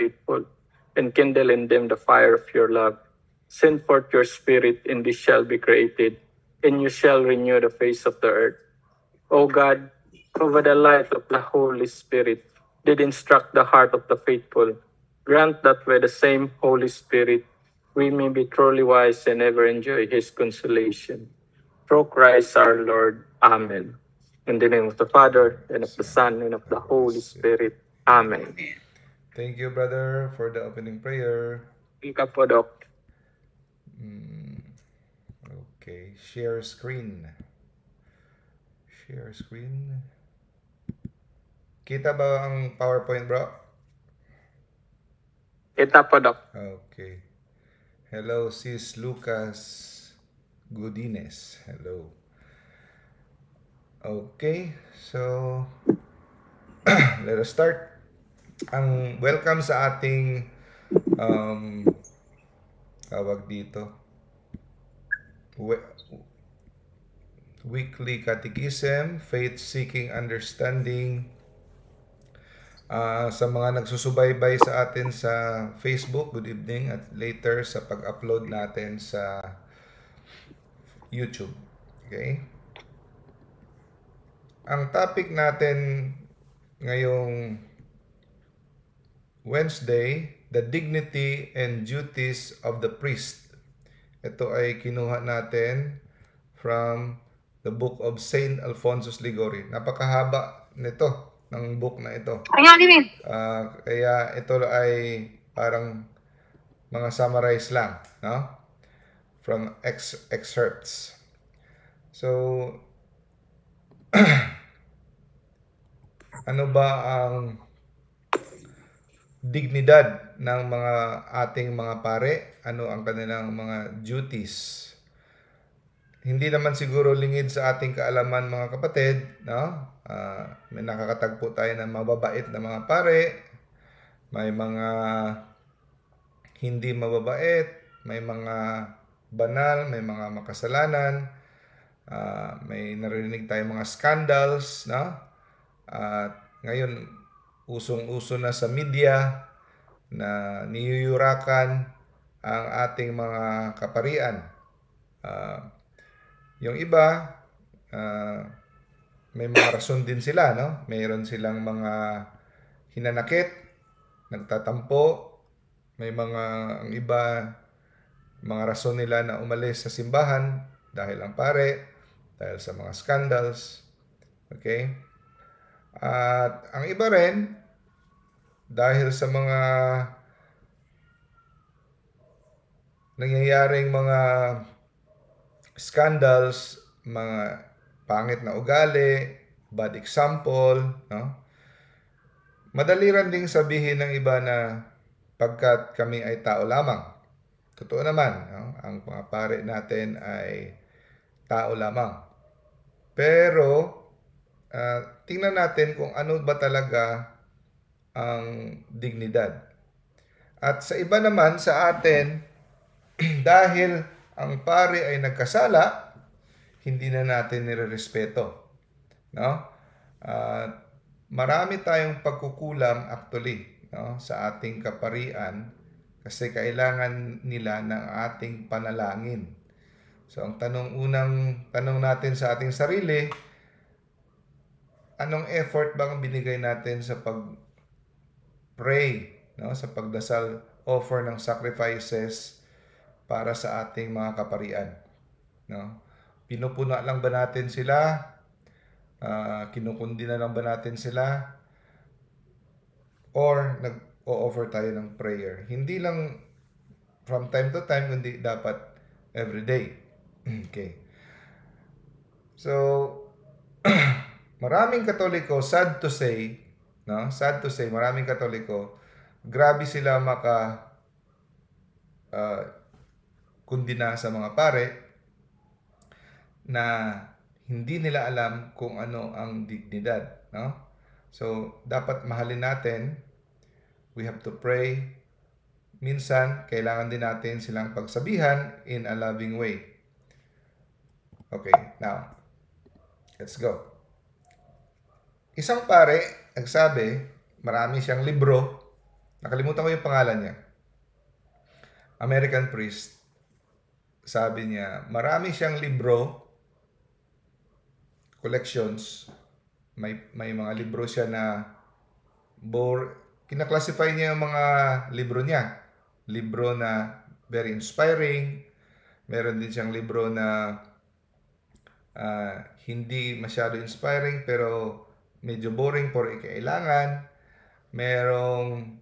faithful, and kindle in them the fire of your love. Send forth your spirit, and this shall be created, and you shall renew the face of the earth. O God, over the light of the Holy Spirit, did instruct the heart of the faithful. Grant that by the same Holy Spirit we may be truly wise and ever enjoy his consolation. Through Christ our Lord. Amen. In the name of the Father, and of the Son, and of the Holy Spirit. Amen. Amen. Thank you, brother, for the opening prayer. Thank you po, Doc. Hmm. okay, share screen. Share screen. Kita ba ang PowerPoint, bro? Kita po, Doc. Okay. Hello, sis Lucas Godines. Hello. Okay, so let us start ang welcome sa ating um, tawag dito we, weekly catechism, faith seeking understanding uh, sa mga nagsusubaybay sa atin sa Facebook, good evening at later sa pag-upload natin sa YouTube. Okay? Ang topic natin ngayong Wednesday, The Dignity and Duties of the Priest. Ito ay kinuha natin from the book of Saint Alphonsus Ligori. Napakahaba nito, ng book na ito. Uh, kaya ito ay parang mga summarize lang, no? From ex excerpts. So, ano ba ang dignidad ng mga ating mga pare, ano ang kanilang mga duties. Hindi naman siguro lingid sa ating kaalaman mga kapatid, no? Uh, may nakakatagpo tayo ng mababait na mga pare, may mga hindi mababait, may mga banal, may mga makasalanan, uh, may narinig tayong mga scandals, no? At uh, ngayon usong-uso na sa media na niyuyurakan ang ating mga kaparian. Uh, yung iba, uh, may mga rason din sila, no? Mayroon silang mga hinanakit, nagtatampo, may mga, ang iba, mga rason nila na umalis sa simbahan dahil ang pare, dahil sa mga scandals, okay? At ang iba rin, dahil sa mga nangyayaring mga scandals, mga pangit na ugali, bad example, no? Madali rin ding sabihin ng iba na pagkat kami ay tao lamang. Totoo naman, no? ang mga pare natin ay tao lamang. Pero, uh, tingnan natin kung ano ba talaga ang dignidad. At sa iba naman sa atin, dahil ang pare ay nagkasala, hindi na natin nirerespeto. No? At uh, marami tayong pagkukulang actually no, sa ating kaparian kasi kailangan nila ng ating panalangin. So ang tanong unang tanong natin sa ating sarili, anong effort bang binigay natin sa pag pray, no, sa pagdasal, offer ng sacrifices para sa ating mga kaparian, no? Pinupuna lang ba natin sila? Uh, kinukundi na lang ba natin sila? Or nag-o-offer tayo ng prayer? Hindi lang from time to time, kundi dapat every day. Okay. So, maraming Katoliko, sad to say, No? Sad to say, maraming Katoliko, grabe sila maka uh, kundina sa mga pare na hindi nila alam kung ano ang dignidad. No? So, dapat mahalin natin. We have to pray. Minsan, kailangan din natin silang pagsabihan in a loving way. Okay, now, let's go. Isang pare nagsabi, marami siyang libro. Nakalimutan ko yung pangalan niya. American Priest. Sabi niya, marami siyang libro, collections. May, may mga libro siya na bore, kinaklasify niya yung mga libro niya. Libro na very inspiring. Meron din siyang libro na uh, hindi masyado inspiring pero medyo boring por ikailangan. Merong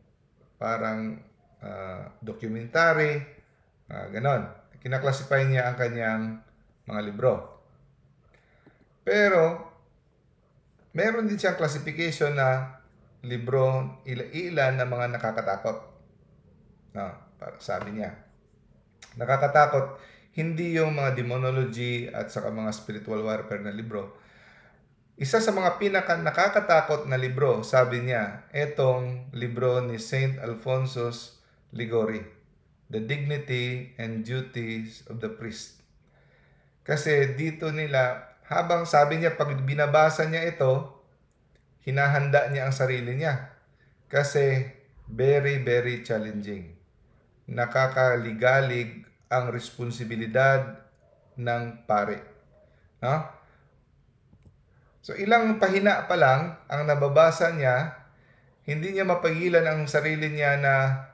parang uh, documentary, uh, ganon. Kinaklasify niya ang kanyang mga libro. Pero, meron din siyang classification na libro il- ilan na mga nakakatakot. No, para sabi niya. Nakakatakot hindi yung mga demonology at saka mga spiritual warfare na libro isa sa mga pinaka nakakatakot na libro, sabi niya, etong libro ni St. Alphonsus Ligori, The Dignity and Duties of the Priest. Kasi dito nila, habang sabi niya, pag binabasa niya ito, hinahanda niya ang sarili niya. Kasi very, very challenging. Nakakaligalig ang responsibilidad ng pare. No? So ilang pahina pa lang ang nababasa niya, hindi niya mapagilan ang sarili niya na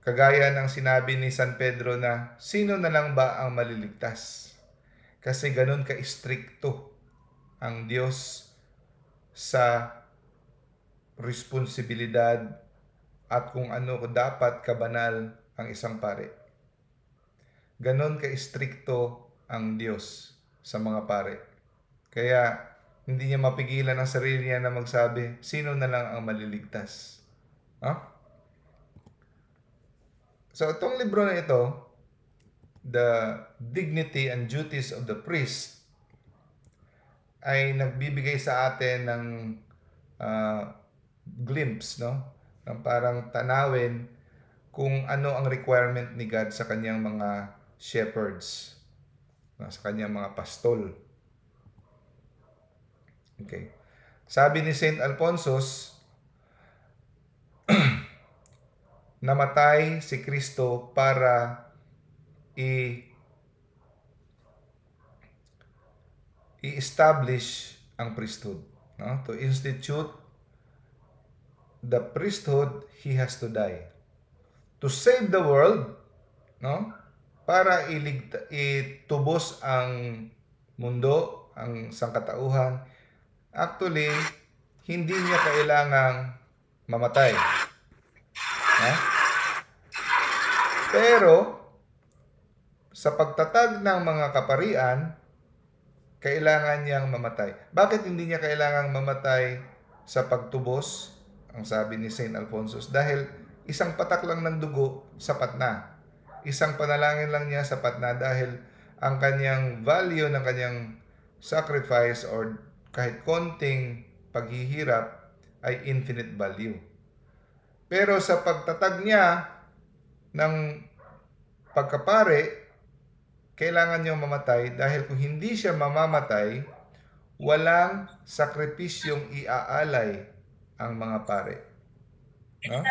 kagaya ng sinabi ni San Pedro na sino na lang ba ang maliligtas? Kasi ganun ka-istrikto ang Diyos sa responsibilidad at kung ano dapat kabanal ang isang pare. Ganon ka-istrikto ang Diyos sa mga pare. Kaya hindi niya mapigilan ang sarili niya na magsabi, sino na lang ang maliligtas? Ha? Huh? So, itong libro na ito, The Dignity and Duties of the Priest, ay nagbibigay sa atin ng uh, glimpse, no? Ng parang tanawin kung ano ang requirement ni God sa kanyang mga shepherds, sa kanyang mga pastol. Okay. Sabi ni St. Alphonsus, namatay si Kristo para i i-establish ang priesthood. No? To institute the priesthood, he has to die. To save the world, no? para iligta, itubos ang mundo, ang sangkatauhan, actually, hindi niya kailangang mamatay. Ha? Pero, sa pagtatag ng mga kaparian, kailangan niyang mamatay. Bakit hindi niya kailangang mamatay sa pagtubos? Ang sabi ni St. Alphonsus. Dahil isang patak lang ng dugo, sapat na. Isang panalangin lang niya, sapat na. Dahil ang kanyang value ng kanyang sacrifice or kahit konting paghihirap ay infinite value. Pero sa pagtatag niya ng pagkapare, kailangan niyang mamatay dahil kung hindi siya mamamatay, walang sakripisyong iaalay ang mga pare. No?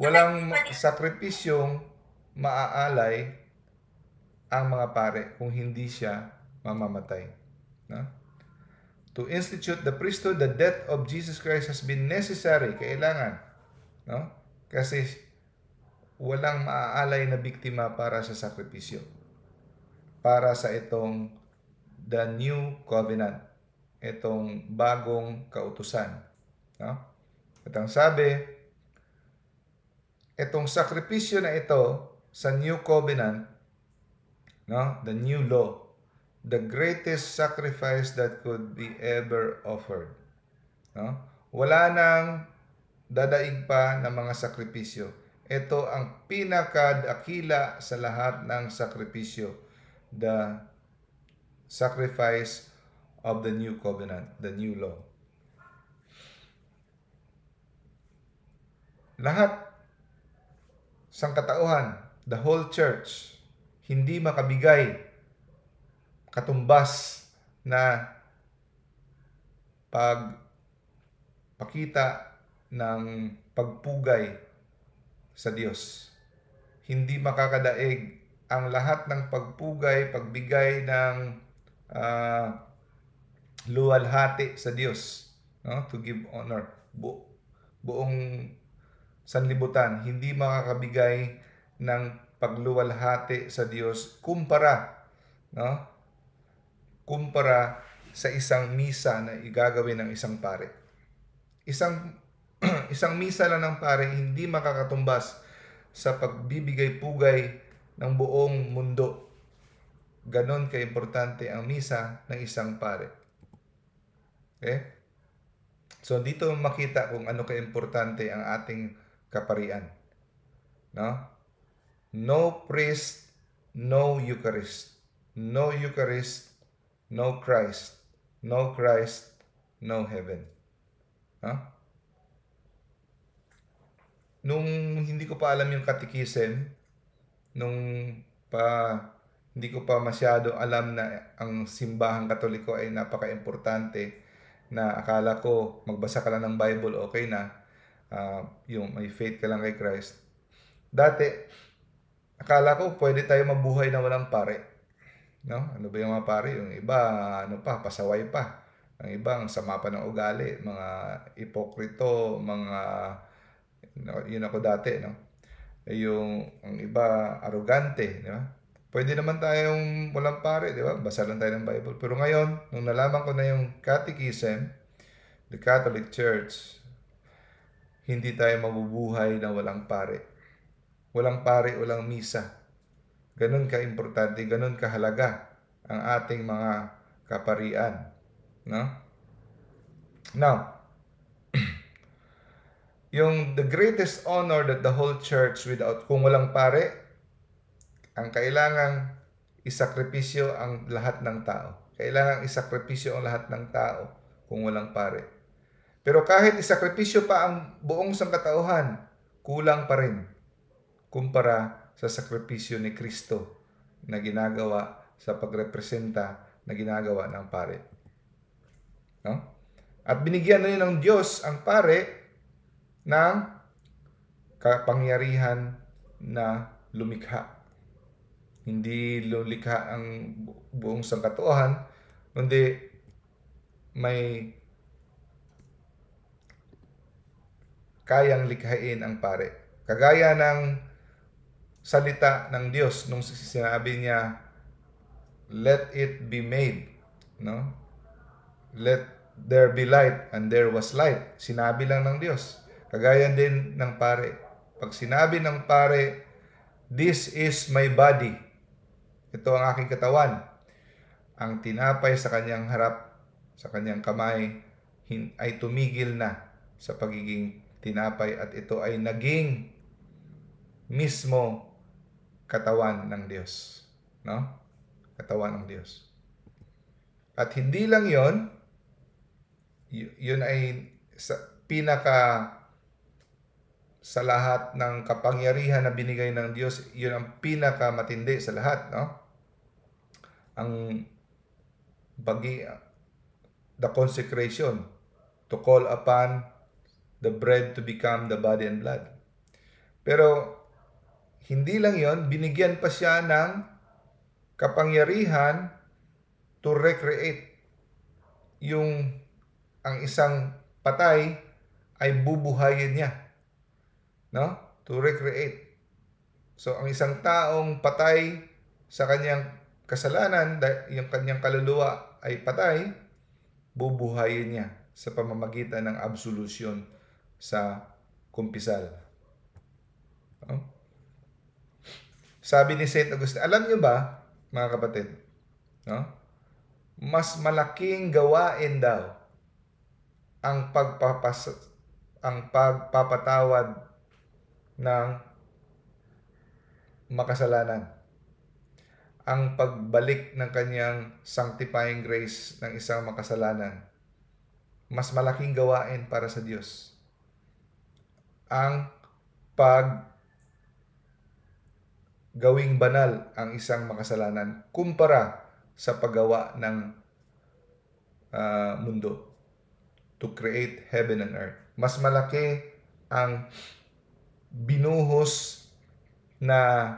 Walang sakripisyong maaalay ang mga pare kung hindi siya mamamatay. No? to institute the priesthood, the death of Jesus Christ has been necessary. Kailangan. No? Kasi walang maaalay na biktima para sa sakripisyo. Para sa itong the new covenant. Itong bagong kautusan. No? At ang sabi, itong sakripisyo na ito sa new covenant, no? the new law, the greatest sacrifice that could be ever offered. No? Wala nang dadaig pa ng mga sakripisyo. Ito ang pinakadakila sa lahat ng sakripisyo. The sacrifice of the new covenant, the new law. Lahat sangkatauhan, the whole church, hindi makabigay katumbas na pag pagpakita ng pagpugay sa Diyos. Hindi makakadaig ang lahat ng pagpugay, pagbigay ng uh, luwalhati sa Diyos no? to give honor. Bu- buong sanlibutan, hindi makakabigay ng pagluwalhati sa Diyos kumpara no? kumpara sa isang misa na igagawin ng isang pare. Isang isang misa lang ng pare hindi makakatumbas sa pagbibigay pugay ng buong mundo. Ganon kaimportante ang misa ng isang pare. Okay? So dito makita kung ano kaimportante ang ating kaparian. No? No priest, no Eucharist. No Eucharist, no Christ, no Christ, no heaven. Ha? Nung hindi ko pa alam yung catechism, nung pa hindi ko pa masyado alam na ang simbahang katoliko ay napaka-importante na akala ko magbasa ka lang ng Bible, okay na. Uh, yung may faith ka lang kay Christ. Dati, akala ko pwede tayo mabuhay na walang pare. No? Ano ba yung mga pare? Yung iba, ano pa, pasaway pa. Ang ibang sama pa ng ugali, mga ipokrito, mga yun ako dati, no? Eh, yung ang iba arrogante, di ba? Pwede naman tayong walang pare, di ba? Basa lang tayo ng Bible. Pero ngayon, nung nalaman ko na yung catechism, the Catholic Church, hindi tayo mabubuhay na walang pare. Walang pare, walang misa. Ganun ka-importante, ganun kahalaga ang ating mga kaparian. No? Now, yung the greatest honor that the whole church without kung walang pare, ang kailangan isakripisyo ang lahat ng tao. Kailangan isakripisyo ang lahat ng tao kung walang pare. Pero kahit isakripisyo pa ang buong sangkatauhan, kulang pa rin kumpara sa sakripisyo ni Kristo na ginagawa sa pagrepresenta na ginagawa ng pare. No? At binigyan na ng Diyos ang pare ng kapangyarihan na lumikha. Hindi lulikha ang buong sangkatuhan, kundi may kayang likhain ang pare. Kagaya ng salita ng Diyos nung sinabi niya, let it be made. No? Let there be light and there was light. Sinabi lang ng Diyos. Kagaya din ng pare. Pag sinabi ng pare, this is my body. Ito ang aking katawan. Ang tinapay sa kanyang harap, sa kanyang kamay, ay tumigil na sa pagiging tinapay at ito ay naging mismo katawan ng Diyos. No? Katawan ng Diyos. At hindi lang yon yun ay sa pinaka sa lahat ng kapangyarihan na binigay ng Diyos, yun ang pinaka matindi sa lahat, no? Ang bagi the consecration to call upon the bread to become the body and blood. Pero hindi lang yon, binigyan pa siya ng kapangyarihan to recreate yung ang isang patay ay bubuhayin niya. No? To recreate. So, ang isang taong patay sa kanyang kasalanan, yung kanyang kaluluwa ay patay, bubuhayin niya sa pamamagitan ng absolusyon sa kumpisal. No? Sabi ni St. Augustine, alam niyo ba, mga kapatid, no? mas malaking gawain daw ang pagpapas ang pagpapatawad ng makasalanan ang pagbalik ng kanyang sanctifying grace ng isang makasalanan mas malaking gawain para sa Diyos ang pag gawing banal ang isang makasalanan kumpara sa paggawa ng uh, mundo to create heaven and earth. Mas malaki ang binuhos na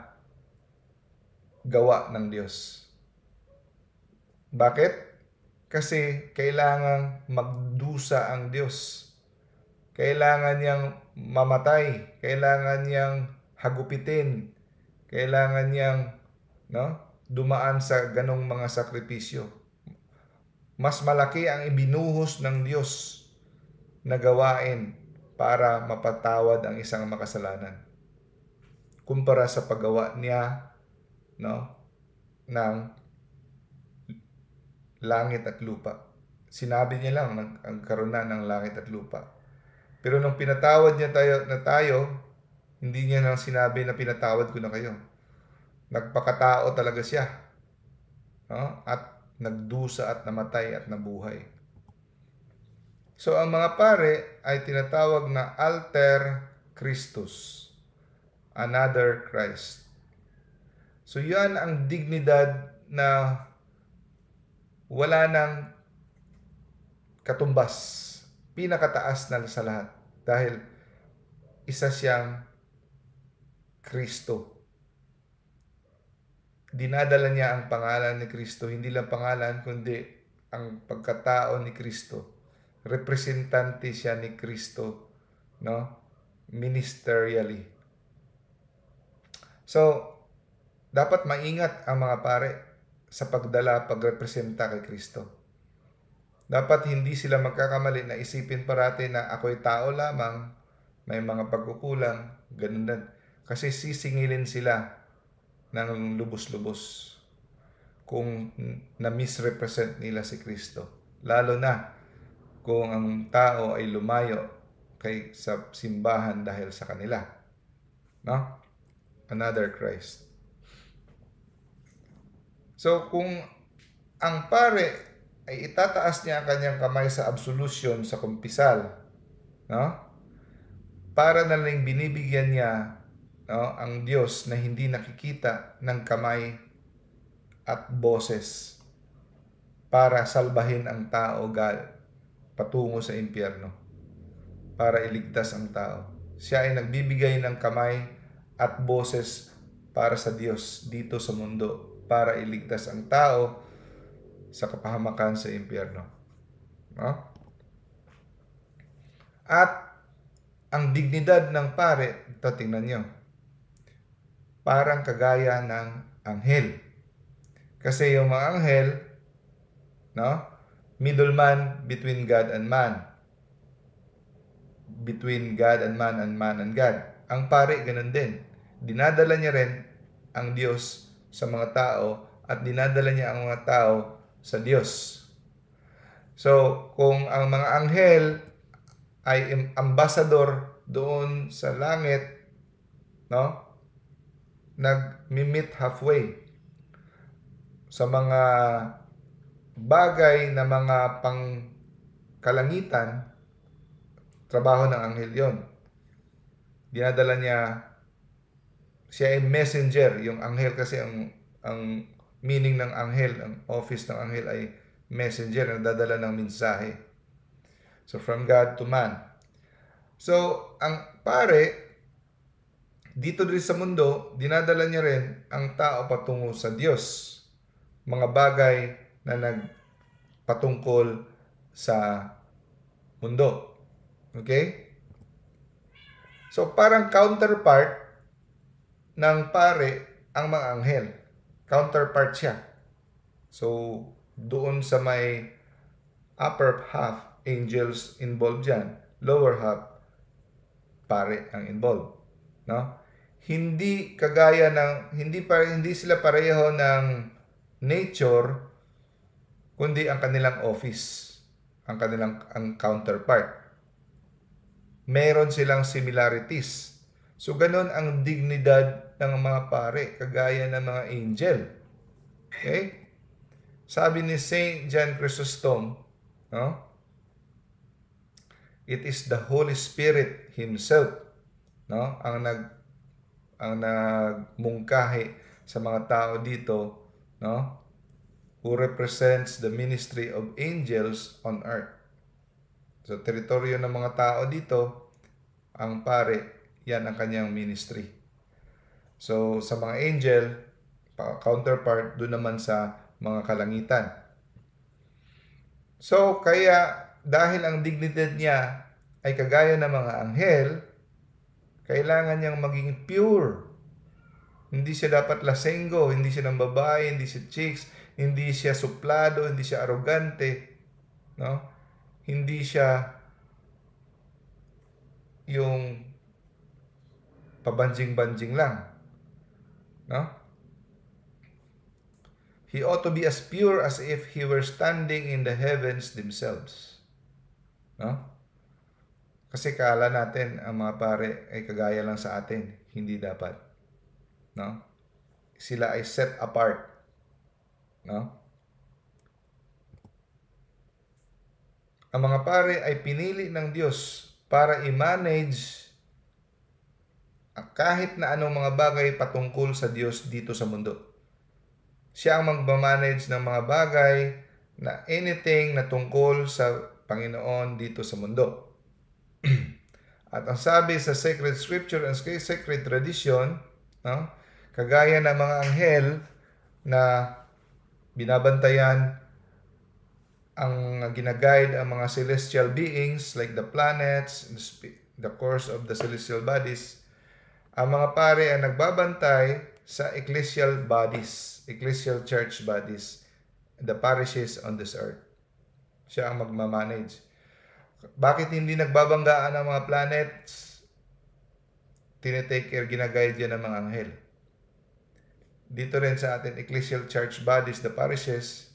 gawa ng Diyos. Bakit? Kasi kailangan magdusa ang Diyos. Kailangan niyang mamatay. Kailangan niyang hagupitin kailangan niyang no, dumaan sa ganong mga sakripisyo. Mas malaki ang ibinuhos ng Diyos na gawain para mapatawad ang isang makasalanan kumpara sa paggawa niya no ng langit at lupa. Sinabi niya lang ang na ng langit at lupa. Pero nung pinatawad niya tayo na tayo, hindi niya nang sinabi na pinatawad ko na kayo. Nagpakatao talaga siya. No? At nagdusa at namatay at nabuhay. So ang mga pare ay tinatawag na alter Christus, another Christ. So yan ang dignidad na wala nang katumbas, pinakataas na sa lahat dahil isa siyang Kristo. Dinadala niya ang pangalan ni Kristo, hindi lang pangalan, kundi ang pagkatao ni Kristo. Representante siya ni Kristo, no? Ministerially. So, dapat maingat ang mga pare sa pagdala, pagrepresenta kay Kristo. Dapat hindi sila magkakamali na isipin parati na ako'y tao lamang, may mga pagkukulang, ganun din. Kasi sisingilin sila ng lubos-lubos kung na-misrepresent nila si Kristo. Lalo na kung ang tao ay lumayo kay sa simbahan dahil sa kanila. No? Another Christ. So kung ang pare ay itataas niya ang kanyang kamay sa absolution sa kumpisal, no? Para na lang binibigyan niya no, ang Diyos na hindi nakikita ng kamay at boses para salbahin ang tao gal patungo sa impyerno para iligtas ang tao. Siya ay nagbibigay ng kamay at boses para sa Diyos dito sa mundo para iligtas ang tao sa kapahamakan sa impyerno. No? At ang dignidad ng pare, ito tingnan nyo, parang kagaya ng anghel. Kasi yung mga anghel, no? Middleman between God and man. Between God and man and man and God. Ang pare, ganun din. Dinadala niya rin ang Diyos sa mga tao at dinadala niya ang mga tao sa Diyos. So, kung ang mga anghel ay ambassador doon sa langit, no? nag-meet halfway sa mga bagay na mga pang kalangitan trabaho ng anghel yon. Dinadala niya, siya ay messenger. Yung anghel kasi ang, ang meaning ng anghel, ang office ng anghel ay messenger na dadala ng mensahe. So, from God to man. So, ang pare, dito rin sa mundo, dinadala niya rin ang tao patungo sa Diyos. Mga bagay na nagpatungkol sa mundo. Okay? So parang counterpart ng pare ang mga anghel. Counterpart siya. So doon sa may upper half, angels involved dyan. Lower half, pare ang involved. No? hindi kagaya ng hindi para hindi sila pareho ng nature kundi ang kanilang office, ang kanilang ang counterpart. Meron silang similarities. So ganun ang dignidad ng mga pare, kagaya ng mga angel. Okay? Sabi ni Saint John Chrysostom, no? It is the Holy Spirit himself, no? Ang nag ang nagmungkahi sa mga tao dito, no? Who represents the ministry of angels on earth. So, teritoryo ng mga tao dito, ang pare, yan ang kanyang ministry. So, sa mga angel, counterpart, doon naman sa mga kalangitan. So, kaya dahil ang dignidad niya ay kagaya ng mga anghel, kailangan niyang maging pure. Hindi siya dapat lasenggo, hindi siya ng babae, hindi siya chicks, hindi siya suplado, hindi siya arogante, no? Hindi siya yung pabanjing-banjing lang. No? He ought to be as pure as if he were standing in the heavens themselves. No? Kasi kala natin ang mga pare ay kagaya lang sa atin. Hindi dapat. No? Sila ay set apart. No? Ang mga pare ay pinili ng Diyos para i-manage kahit na anong mga bagay patungkol sa Diyos dito sa mundo. Siya ang magmamanage ng mga bagay na anything na tungkol sa Panginoon dito sa mundo. At ang sabi sa sacred scripture and sacred tradition, no? kagaya ng mga anghel na binabantayan ang ginaguide ang mga celestial beings like the planets, the course of the celestial bodies, ang mga pare ay nagbabantay sa ecclesial bodies, ecclesial church bodies, the parishes on this earth. Siya ang magmamanage. manage bakit hindi nagbabanggaan ang mga planets? Tinetake care, ginagayad yan ng mga anghel. Dito rin sa atin, ecclesial church bodies, the parishes,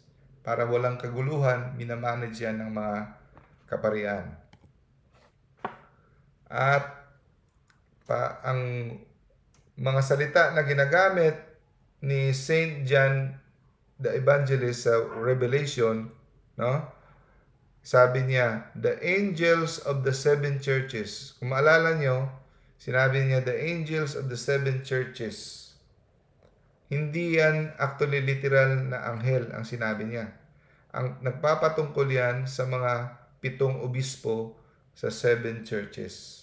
para walang kaguluhan, minamanage yan ng mga kaparian. At pa, ang mga salita na ginagamit ni Saint John the Evangelist sa Revelation, no? Sabi niya, the angels of the seven churches. Kung maalala niyo, sinabi niya, the angels of the seven churches. Hindi yan actually literal na anghel ang sinabi niya. Ang nagpapatungkol yan sa mga pitong obispo sa seven churches.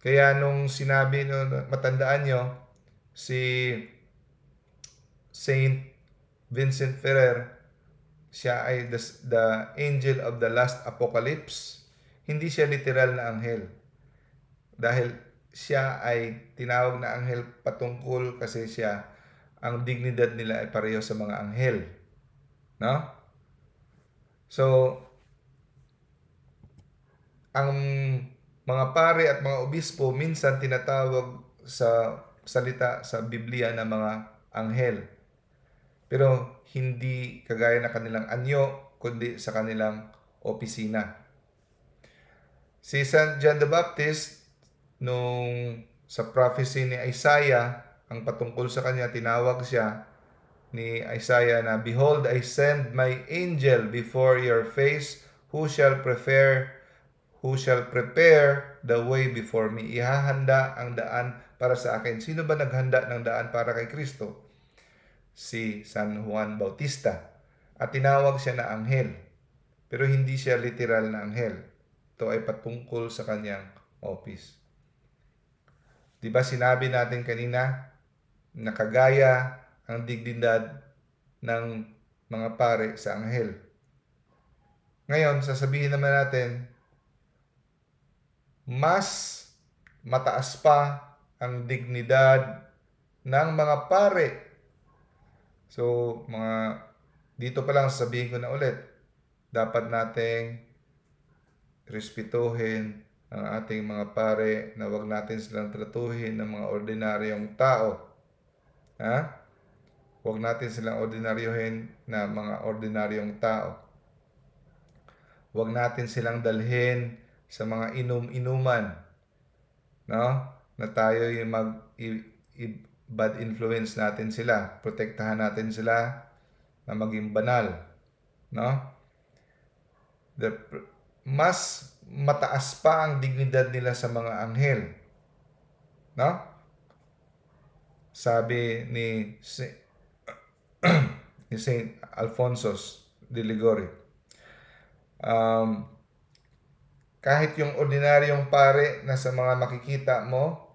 Kaya nung sinabi, no, matandaan nyo, si Saint Vincent Ferrer, siya ay the, the angel of the last apocalypse. Hindi siya literal na anghel. Dahil siya ay tinawag na anghel patungkol kasi siya ang dignidad nila ay pareho sa mga anghel. No? So, ang mga pare at mga obispo minsan tinatawag sa salita sa Biblia na mga anghel pero hindi kagaya na kanilang anyo, kundi sa kanilang opisina. Si San John the Baptist, nung sa prophecy ni Isaiah, ang patungkol sa kanya, tinawag siya ni Isaiah na, Behold, I send my angel before your face, who shall prepare who shall prepare the way before me. Ihahanda ang daan para sa akin. Sino ba naghanda ng daan para kay Kristo? si San Juan Bautista at tinawag siya na anghel. Pero hindi siya literal na anghel. Ito ay patungkol sa kanyang office. Di ba sinabi natin kanina na kagaya ang dignidad ng mga pare sa anghel. Ngayon, sasabihin naman natin, mas mataas pa ang dignidad ng mga pare So, mga dito pa lang sabihin ko na ulit, dapat nating respetuhin ang ating mga pare na wag natin silang tratuhin ng mga ordinaryong tao. Ha? Huwag natin silang ordinaryohin na mga ordinaryong tao. Huwag natin silang dalhin sa mga inum inuman No? Na tayo yung mag i, bad influence natin sila. Protektahan natin sila na maging banal. No? The, mas mataas pa ang dignidad nila sa mga anghel. No? Sabi ni ni Saint Alphonsus de Ligori. Um, kahit yung ordinaryong pare na sa mga makikita mo,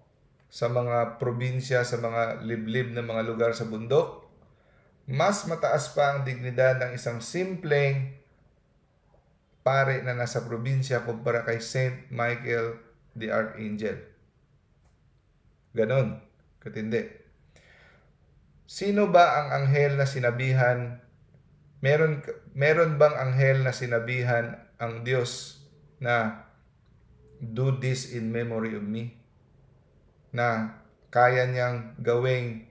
sa mga probinsya, sa mga liblib na mga lugar sa bundok, mas mataas pa ang dignidad ng isang simpleng pare na nasa probinsya kumpara kay Saint Michael the Archangel. Ganon, katindi. Sino ba ang anghel na sinabihan? Meron, meron bang anghel na sinabihan ang Diyos na do this in memory of me? na kaya niyang gawing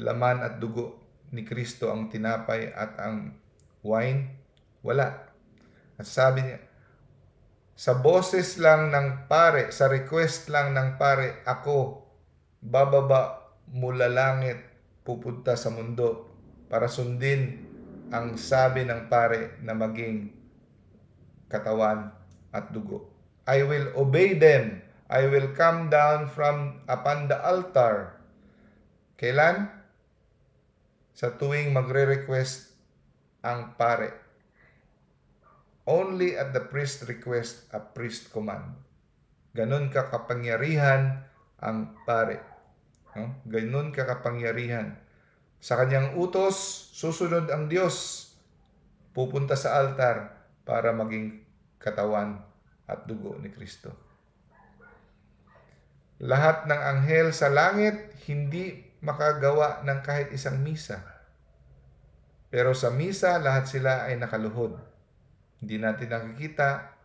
laman at dugo ni Kristo ang tinapay at ang wine? Wala. At sabi niya, sa boses lang ng pare, sa request lang ng pare, ako bababa mula langit pupunta sa mundo para sundin ang sabi ng pare na maging katawan at dugo. I will obey them I will come down from upon the altar. Kailan? Sa tuwing magre-request ang pare. Only at the priest request a priest command. Ganon kakapangyarihan ang pare. No? Ganon kakapangyarihan. Sa kanyang utos, susunod ang Diyos. Pupunta sa altar para maging katawan at dugo ni Kristo. Lahat ng anghel sa langit hindi makagawa ng kahit isang misa. Pero sa misa, lahat sila ay nakaluhod. Hindi natin nakikita,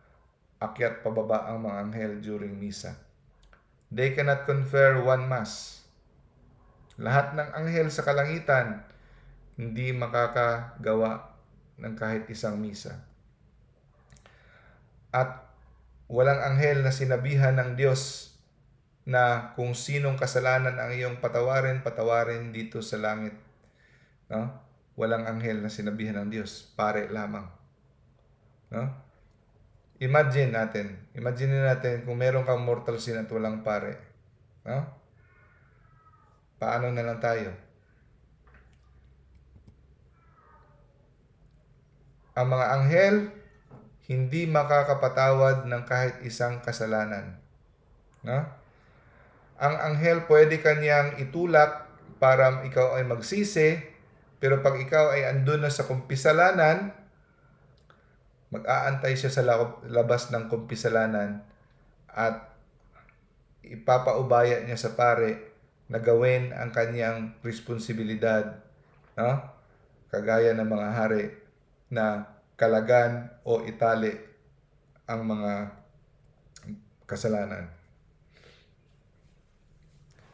akyat pababa ang mga anghel during misa. They cannot confer one mass. Lahat ng anghel sa kalangitan hindi makakagawa ng kahit isang misa. At walang anghel na sinabihan ng Diyos na kung sinong kasalanan ang iyong patawarin, patawarin dito sa langit. No? Walang anghel na sinabihan ng Diyos, pare lamang. No? Imagine natin, imagine natin kung meron kang mortal sin at walang pare. No? Paano na lang tayo? Ang mga anghel, hindi makakapatawad ng kahit isang kasalanan. No? Ang anghel pwede kanyang itulak para ikaw ay magsisi, pero pag ikaw ay andun na sa kumpisalanan, mag-aantay siya sa labas ng kumpisalanan at ipapaubaya niya sa pare na gawin ang kanyang responsibilidad. No? Kagaya ng mga hari na kalagan o itali ang mga kasalanan.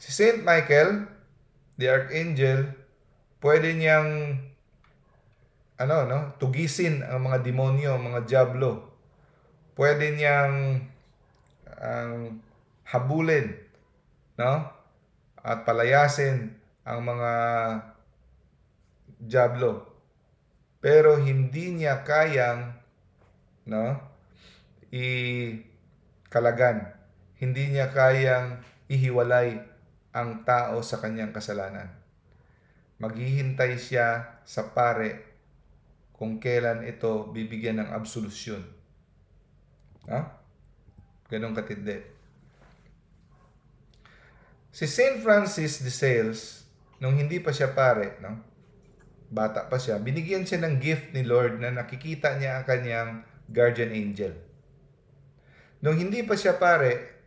Si Saint Michael, the Archangel, pwede niyang ano, no? Tugisin ang mga demonyo, ang mga diablo. Pwede niyang ang um, habulin, no? At palayasin ang mga diablo. Pero hindi niya kayang no? i kalagan. Hindi niya kayang ihiwalay ang tao sa kanyang kasalanan. Maghihintay siya sa pare kung kailan ito bibigyan ng absolusyon. Ha? Ganong katindi. Si St. Francis de Sales, nung hindi pa siya pare, no? bata pa siya, binigyan siya ng gift ni Lord na nakikita niya ang kanyang guardian angel. Nung hindi pa siya pare,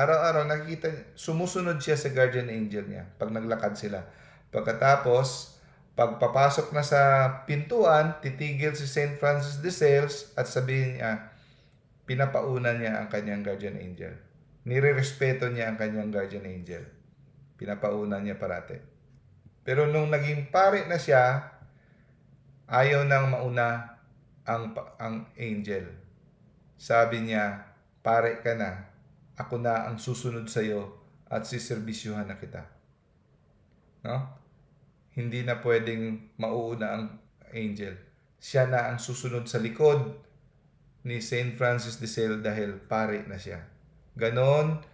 Araw-araw nakikita, sumusunod siya sa guardian angel niya pag naglakad sila. Pagkatapos, pagpapasok na sa pintuan, titigil si St. Francis de Sales at sabihin niya, pinapauna niya ang kanyang guardian angel. Nirerespeto niya ang kanyang guardian angel. Pinapauna niya parati. Pero nung naging pare na siya, ayaw nang mauna ang, ang angel. Sabi niya, pare ka na, ako na ang susunod sa iyo at siserbisyuhan na kita. No? Hindi na pwedeng mauuna ang angel. Siya na ang susunod sa likod ni St. Francis de Sales dahil pare na siya. Ganon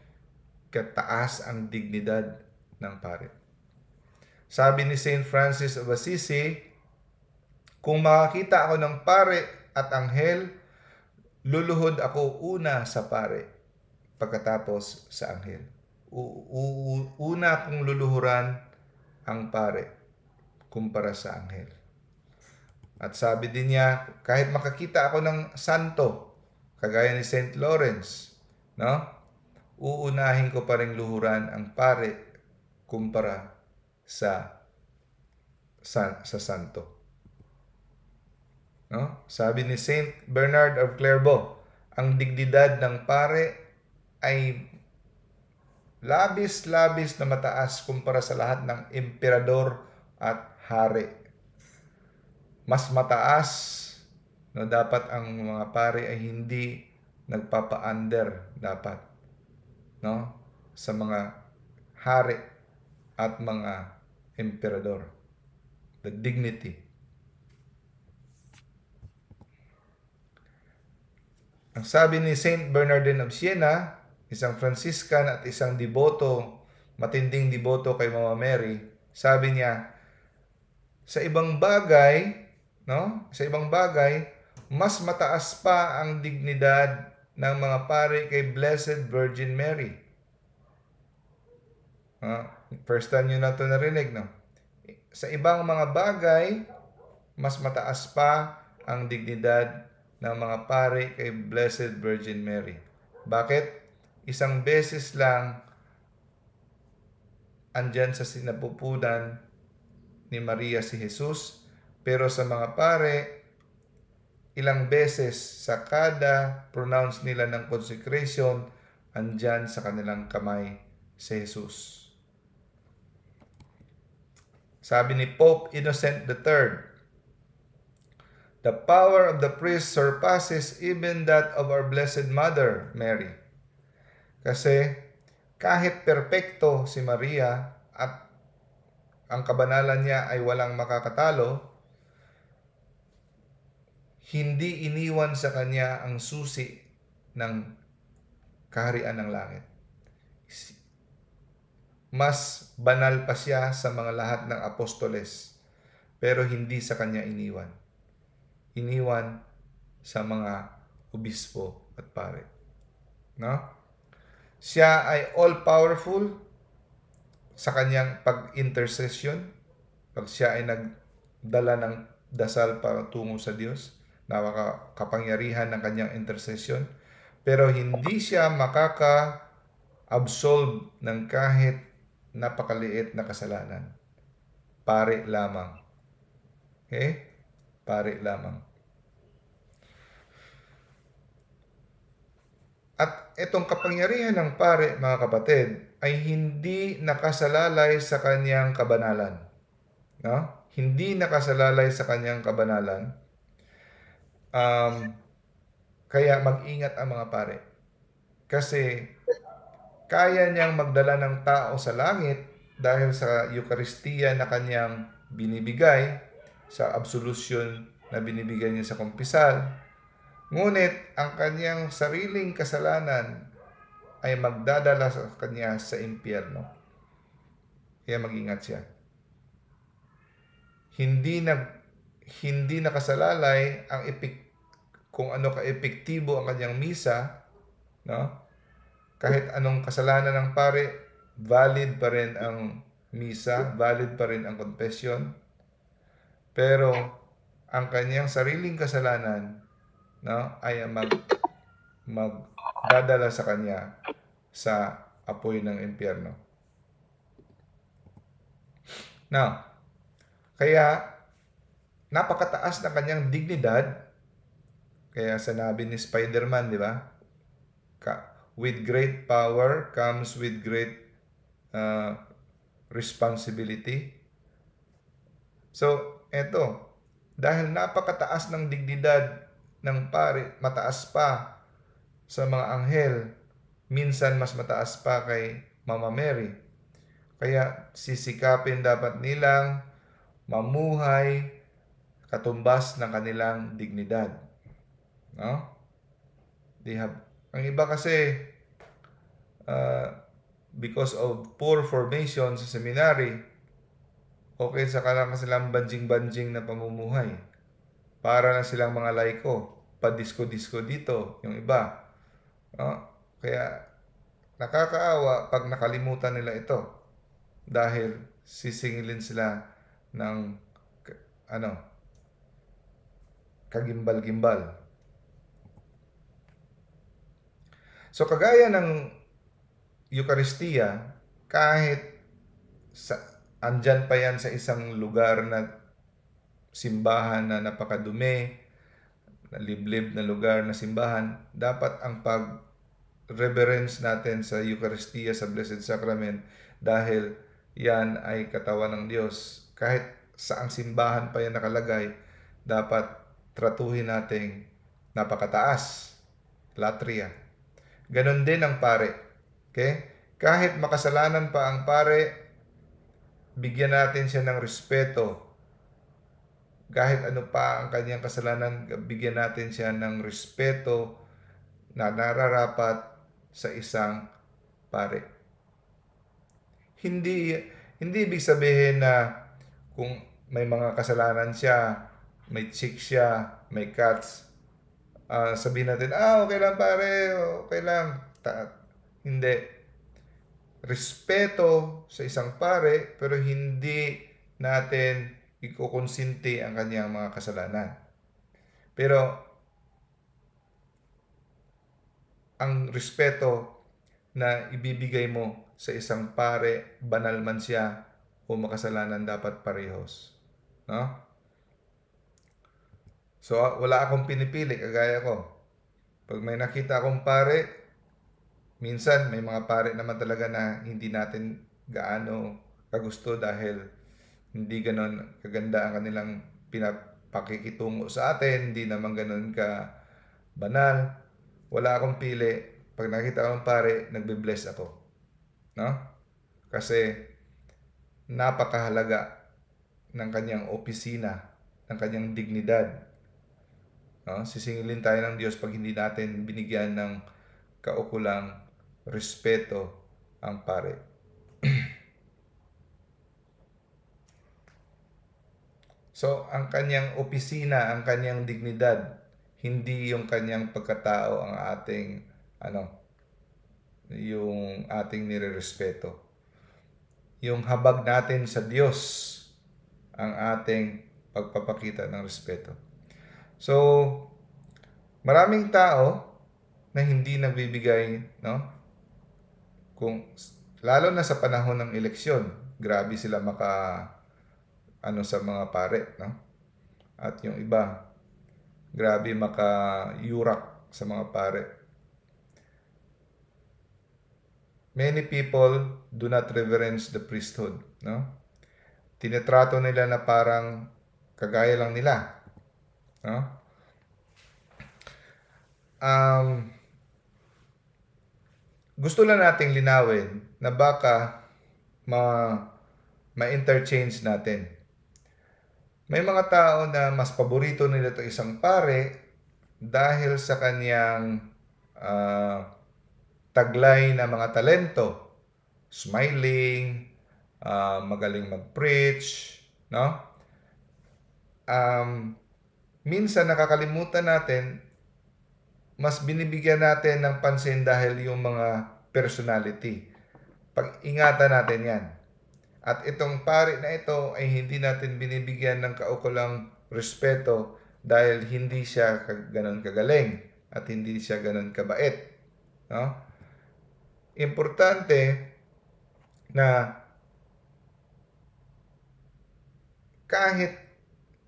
kataas ang dignidad ng pare. Sabi ni St. Francis of Assisi, Kung makakita ako ng pare at anghel, luluhod ako una sa pare pagkatapos sa anghel. U- una kong luluhuran ang pare kumpara sa anghel. At sabi din niya, kahit makakita ako ng santo, kagaya ni St. Lawrence, no? uunahin ko pa rin luhuran ang pare kumpara sa sa, sa santo. No? Sabi ni St. Bernard of Clairvaux, ang dignidad ng pare ay labis-labis na mataas kumpara sa lahat ng emperador at hari. Mas mataas na dapat ang mga pare ay hindi nagpapa-under dapat no sa mga hari at mga emperador the dignity ang sabi ni Saint Bernardin of Siena isang Franciscan at isang deboto, matinding deboto kay Mama Mary, sabi niya, sa ibang bagay, no? Sa ibang bagay, mas mataas pa ang dignidad ng mga pare kay Blessed Virgin Mary. Uh, first time nyo na ito narinig, no? Sa ibang mga bagay, mas mataas pa ang dignidad ng mga pare kay Blessed Virgin Mary. Bakit? isang beses lang andyan sa sinapupunan ni Maria si Jesus. Pero sa mga pare, ilang beses sa kada pronounce nila ng consecration, andyan sa kanilang kamay si Jesus. Sabi ni Pope Innocent III, The power of the priest surpasses even that of our Blessed Mother, Mary. Kasi kahit perpekto si Maria at ang kabanalan niya ay walang makakatalo, hindi iniwan sa kanya ang susi ng kaharian ng langit. Mas banal pa siya sa mga lahat ng apostoles, pero hindi sa kanya iniwan. Iniwan sa mga obispo at pare. No? Siya ay all-powerful sa kanyang pag-intercession. Pag siya ay nagdala ng dasal para tungo sa Diyos, nawa kapangyarihan ng kanyang intercession. Pero hindi siya makaka-absolve ng kahit napakaliit na kasalanan. Pare lamang. Okay? Pare lamang. At itong kapangyarihan ng pare, mga kapatid, ay hindi nakasalalay sa kanyang kabanalan. No? Hindi nakasalalay sa kanyang kabanalan. Um, kaya mag-ingat ang mga pare. Kasi kaya niyang magdala ng tao sa langit dahil sa Eukaristiya na kanyang binibigay, sa absolusyon na binibigay niya sa kumpisal, Ngunit ang kanyang sariling kasalanan ay magdadala sa kanya sa impyerno. Kaya mag-ingat siya. Hindi nag hindi nakasalalay ang epic kung ano ka-epektibo ang kanyang misa, no? Kahit anong kasalanan ng pare, valid pa rin ang misa, valid pa rin ang confession. Pero ang kanyang sariling kasalanan no? ay mag magdadala sa kanya sa apoy ng impyerno. Now, kaya napakataas na kanyang dignidad. Kaya sinabi ni Spider-Man, di ba? with great power comes with great uh, responsibility. So, eto, dahil napakataas ng dignidad ng pari, mataas pa sa mga anghel. Minsan mas mataas pa kay Mama Mary. Kaya sisikapin dapat nilang mamuhay katumbas ng kanilang dignidad. No? They have, ang iba kasi uh, because of poor formation sa seminary, okay sa kanila silang banjing-banjing na pamumuhay. Para na silang mga laiko padisko-disko dito, yung iba. No? Kaya nakakaawa pag nakalimutan nila ito dahil sisingilin sila ng ano kagimbal-gimbal. So kagaya ng Eucharistia, kahit sa, andyan pa yan sa isang lugar na simbahan na napakadumi, na liblib na lugar na simbahan, dapat ang pag-reverence natin sa Eucharistia, sa Blessed Sacrament, dahil yan ay katawan ng Diyos. Kahit sa ang simbahan pa yan nakalagay, dapat tratuhin nating napakataas, latria. Ganon din ang pare. Okay? Kahit makasalanan pa ang pare, bigyan natin siya ng respeto kahit ano pa ang kanyang kasalanan, bigyan natin siya ng respeto na nararapat sa isang pare. Hindi hindi ibig sabihin na kung may mga kasalanan siya, may chick siya, may cuts, uh, ah, sabihin natin, ah, okay lang pare, okay lang. Ta- hindi. Respeto sa isang pare, pero hindi natin ikukonsinti ang kanyang mga kasalanan. Pero ang respeto na ibibigay mo sa isang pare, banal man siya o makasalanan dapat parehos. No? So ah, wala akong pinipili kagaya ko. Pag may nakita akong pare, minsan may mga pare naman talaga na hindi natin gaano kagusto dahil hindi ganon kaganda ang kanilang pinapakikitungo sa atin, hindi naman ganon ka banal. Wala akong pili. Pag nakita akong pare, nagbe-bless ako. No? Kasi napakahalaga ng kanyang opisina, ng kanyang dignidad. No? Sisingilin tayo ng Diyos pag hindi natin binigyan ng kaukulang respeto ang pare. So, ang kanyang opisina, ang kanyang dignidad, hindi yung kanyang pagkatao ang ating, ano, yung ating nirerespeto. Yung habag natin sa Diyos ang ating pagpapakita ng respeto. So, maraming tao na hindi nagbibigay, no? Kung, lalo na sa panahon ng eleksyon, grabe sila maka ano sa mga pare, no? At yung iba, grabe maka yurak sa mga pare. Many people do not reverence the priesthood, no? tinatrato nila na parang kagaya lang nila, no? Um, gusto lang nating linawin na baka ma ma-interchange natin may mga tao na mas paborito nila to isang pare dahil sa kaniyang uh, ah, taglay na mga talento. Smiling, uh, magaling mag-preach, no? Um, minsan nakakalimutan natin, mas binibigyan natin ng pansin dahil yung mga personality. Pag-ingatan natin yan. At itong pare na ito ay hindi natin binibigyan ng kaukulang respeto dahil hindi siya ganun kagaling at hindi siya ganun kabait. No? Importante na kahit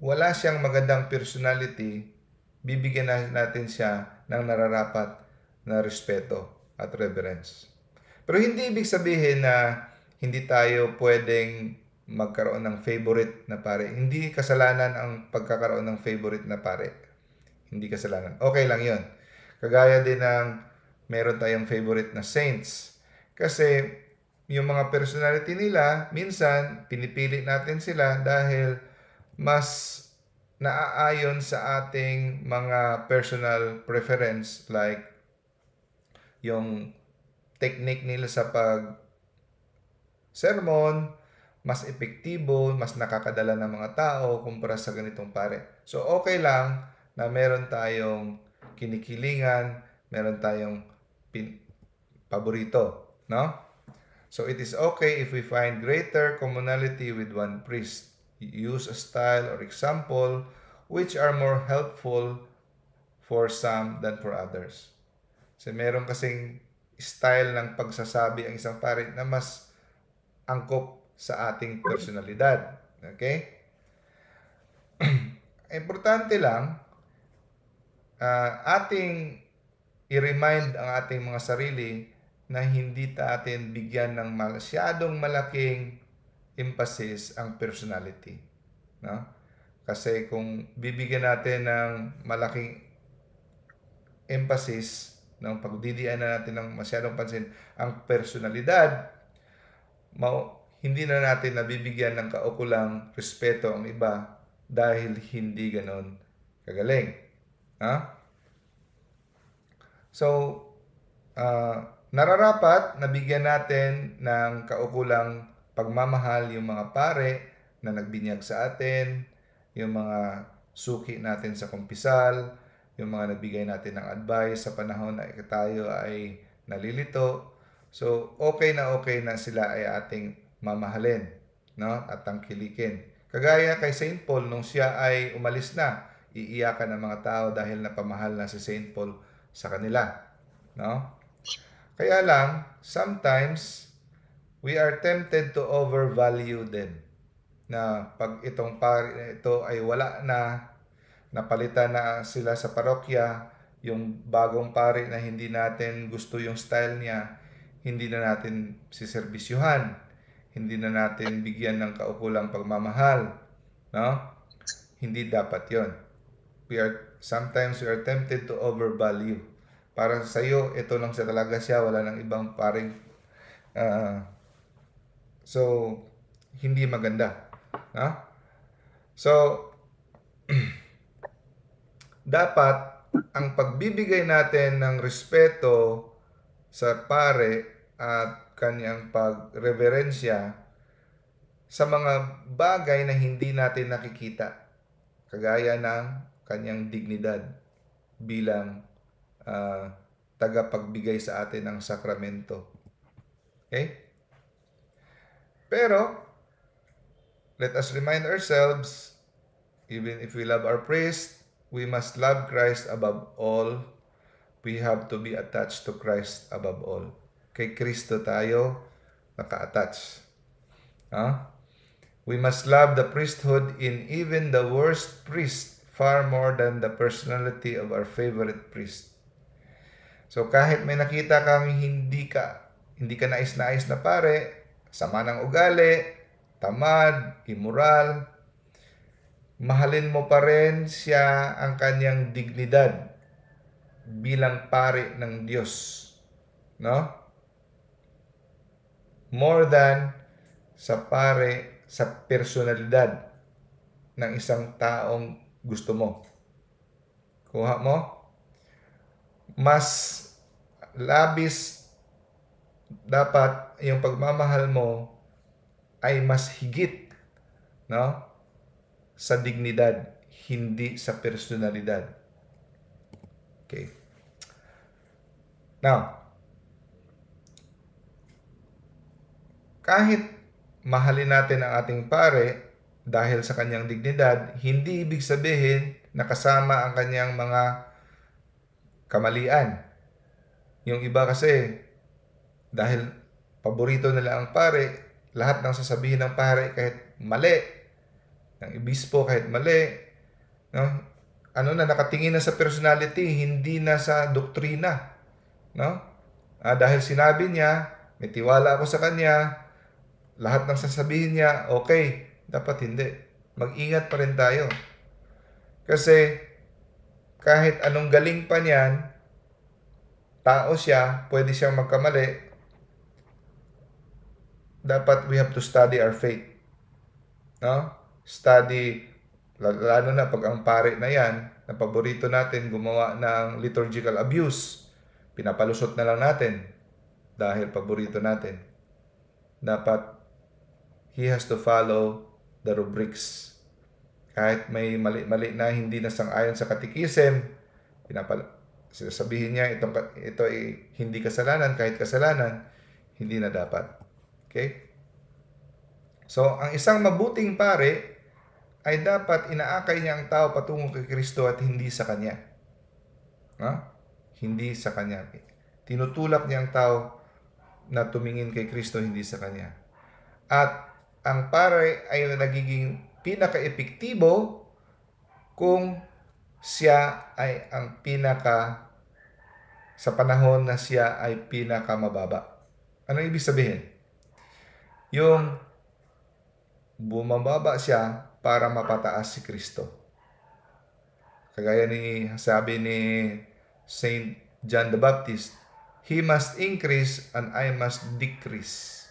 wala siyang magandang personality, bibigyan natin siya ng nararapat na respeto at reverence. Pero hindi ibig sabihin na hindi tayo pwedeng magkaroon ng favorite na pare. Hindi kasalanan ang pagkakaroon ng favorite na pare. Hindi kasalanan. Okay lang yon. Kagaya din ng meron tayong favorite na saints. Kasi yung mga personality nila, minsan pinipili natin sila dahil mas naaayon sa ating mga personal preference like yung technique nila sa pag sermon, mas epektibo, mas nakakadala ng mga tao kumpara sa ganitong pare. So okay lang na meron tayong kinikilingan, meron tayong pin- paborito, no? So it is okay if we find greater commonality with one priest. Use a style or example which are more helpful for some than for others. So meron kasing style ng pagsasabi ang isang pare na mas angkop sa ating personalidad. Okay? Importante lang, uh, ating i-remind ang ating mga sarili na hindi natin bigyan ng masyadong malaking emphasis ang personality. No? Kasi kung bibigyan natin ng malaking emphasis ng pagdidian na natin ng masyadong pansin ang personalidad, ma- hindi na natin nabibigyan ng kaukulang respeto ang iba dahil hindi ganon kagaling. Ha? So, uh, nararapat nabigyan natin ng kaukulang pagmamahal yung mga pare na nagbinyag sa atin, yung mga suki natin sa kumpisal, yung mga nabigay natin ng advice sa panahon na tayo ay nalilito, So, okay na okay na sila ay ating mamahalin no? at tangkilikin. Kagaya kay St. Paul, nung siya ay umalis na, iiyakan ng mga tao dahil napamahal na si St. Paul sa kanila. No? Kaya lang, sometimes, we are tempted to overvalue them. Na pag itong par ito ay wala na, napalitan na sila sa parokya, yung bagong pari na hindi natin gusto yung style niya, hindi na natin siservisyohan, hindi na natin bigyan ng kaukulang pagmamahal, no? Hindi dapat 'yon. We are sometimes we are tempted to overvalue. Para sa iyo, ito lang siya talaga siya, wala nang ibang paring uh, so hindi maganda, no? So dapat ang pagbibigay natin ng respeto sa pare at kanyang pagreverensya sa mga bagay na hindi natin nakikita, kagaya ng kanyang dignidad bilang uh, tagapagbigay sa atin ng sakramento. Okay? Pero, let us remind ourselves, even if we love our priest, we must love Christ above all. We have to be attached to Christ above all. Kay Kristo tayo naka-attach. Huh? We must love the priesthood in even the worst priest far more than the personality of our favorite priest. So kahit may nakita kang hindi ka hindi ka nais-nais na pare, sama ng ugali, tamad, immoral, mahalin mo pa rin siya ang kanyang dignidad bilang pare ng Diyos. No? more than sa pare sa personalidad ng isang taong gusto mo. Kuha mo? Mas labis dapat yung pagmamahal mo ay mas higit no sa dignidad hindi sa personalidad okay now Kahit mahalin natin ang ating pare dahil sa kanyang dignidad, hindi ibig sabihin na kasama ang kanyang mga kamalian. Yung iba kasi, dahil paborito nila ang pare, lahat ng sasabihin ng pare kahit mali, ng ibispo kahit mali, no? ano na, nakatingin na sa personality, hindi na sa doktrina. No? Ah, dahil sinabi niya, may tiwala ako sa kanya, lahat ng sasabihin niya, okay, dapat hindi. Mag-ingat pa rin tayo. Kasi kahit anong galing pa niyan, tao siya, pwede siyang magkamali. Dapat we have to study our faith. No? Study, lalo na pag ang pare na yan, na paborito natin gumawa ng liturgical abuse, pinapalusot na lang natin dahil paborito natin. Dapat he has to follow the rubrics. Kahit may mali-mali na hindi nasang-ayon sa katikisim, pinapala sinasabihin niya itong ito ay hindi kasalanan kahit kasalanan hindi na dapat. Okay? So, ang isang mabuting pare ay dapat inaakay niya ang tao patungo kay Kristo at hindi sa kanya. No? Hindi sa kanya. Tinutulak niya ang tao na tumingin kay Kristo, hindi sa kanya. At ang pare ay nagiging pinaka-epektibo kung siya ay ang pinaka sa panahon na siya ay pinaka mababa. Ano ibig sabihin? Yung bumababa siya para mapataas si Kristo. Kagaya ni sabi ni Saint John the Baptist, He must increase and I must decrease.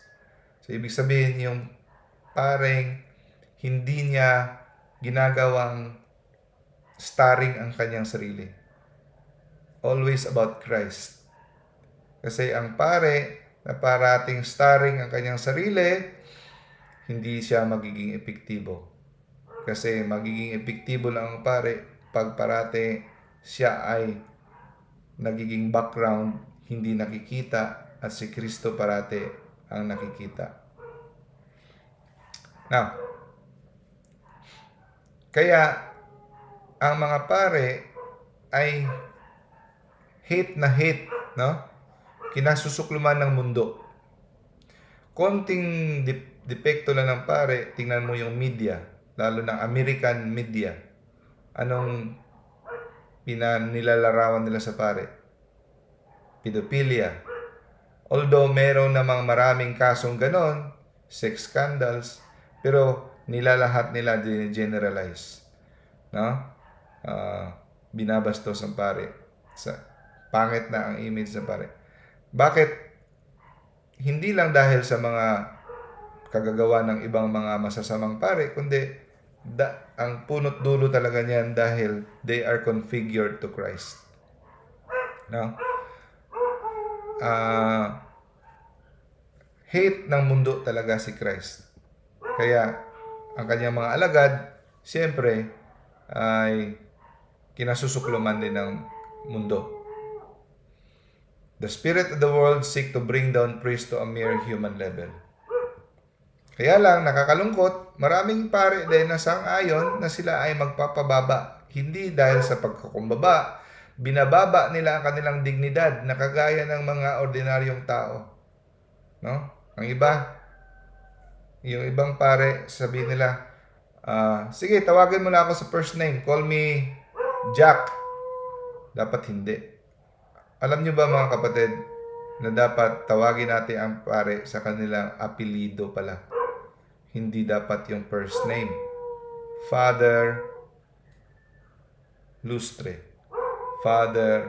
So, ibig sabihin yung paring hindi niya ginagawang starring ang kanyang sarili. Always about Christ. Kasi ang pare na parating starring ang kanyang sarili, hindi siya magiging epektibo. Kasi magiging epektibo lang ang pare pag parate siya ay nagiging background, hindi nakikita at si Kristo parate ang nakikita. Now, kaya ang mga pare ay hate na hate, no? Kinasusukluman ng mundo. Konting dip- depekto lang ng pare, tingnan mo yung media, lalo ng American media. Anong pinanilalarawan nila sa pare? Pedophilia. Although meron namang maraming kasong ganon, sex scandals, pero nilalahat nila generalize. No? Uh, binabastos ang pare. Sa, pangit na ang image ng pare. Bakit? Hindi lang dahil sa mga kagagawa ng ibang mga masasamang pare, kundi da, ang punot dulo talaga niyan dahil they are configured to Christ. No? Uh, hate ng mundo talaga si Christ. Kaya ang kanyang mga alagad, siyempre ay kinasusukluman din ng mundo. The spirit of the world seek to bring down priests to a mere human level. Kaya lang, nakakalungkot, maraming pare din na sangayon na sila ay magpapababa. Hindi dahil sa pagkakumbaba, binababa nila ang kanilang dignidad na kagaya ng mga ordinaryong tao. No? Ang iba, yung ibang pare, sabi nila, uh, sige, tawagin mo lang ako sa first name. Call me Jack. Dapat hindi. Alam nyo ba mga kapatid, na dapat tawagin natin ang pare sa kanilang apelido pala. Hindi dapat yung first name. Father Lustre. Father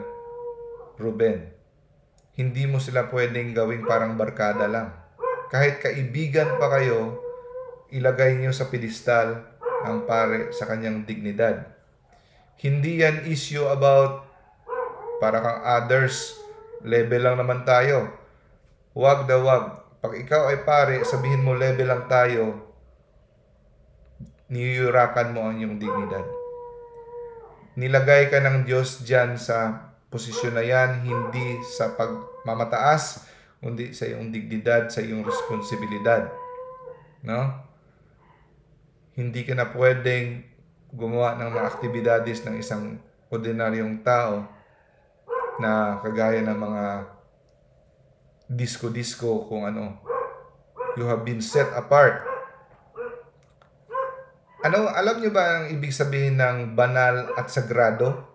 Ruben. Hindi mo sila pwedeng gawing parang barkada lang kahit kaibigan pa kayo, ilagay niyo sa pedestal ang pare sa kanyang dignidad. Hindi yan issue about para kang others. Level lang naman tayo. Huwag daw wag. Pag ikaw ay pare, sabihin mo level lang tayo. Niyurakan mo ang iyong dignidad. Nilagay ka ng Diyos dyan sa posisyon na yan, hindi sa pagmamataas, kundi sa iyong dignidad, sa iyong responsibilidad. No? Hindi ka na pwedeng gumawa ng mga aktibidades ng isang ordinaryong tao na kagaya ng mga disco-disco kung ano. You have been set apart. Ano, alam nyo ba ang ibig sabihin ng banal at sagrado?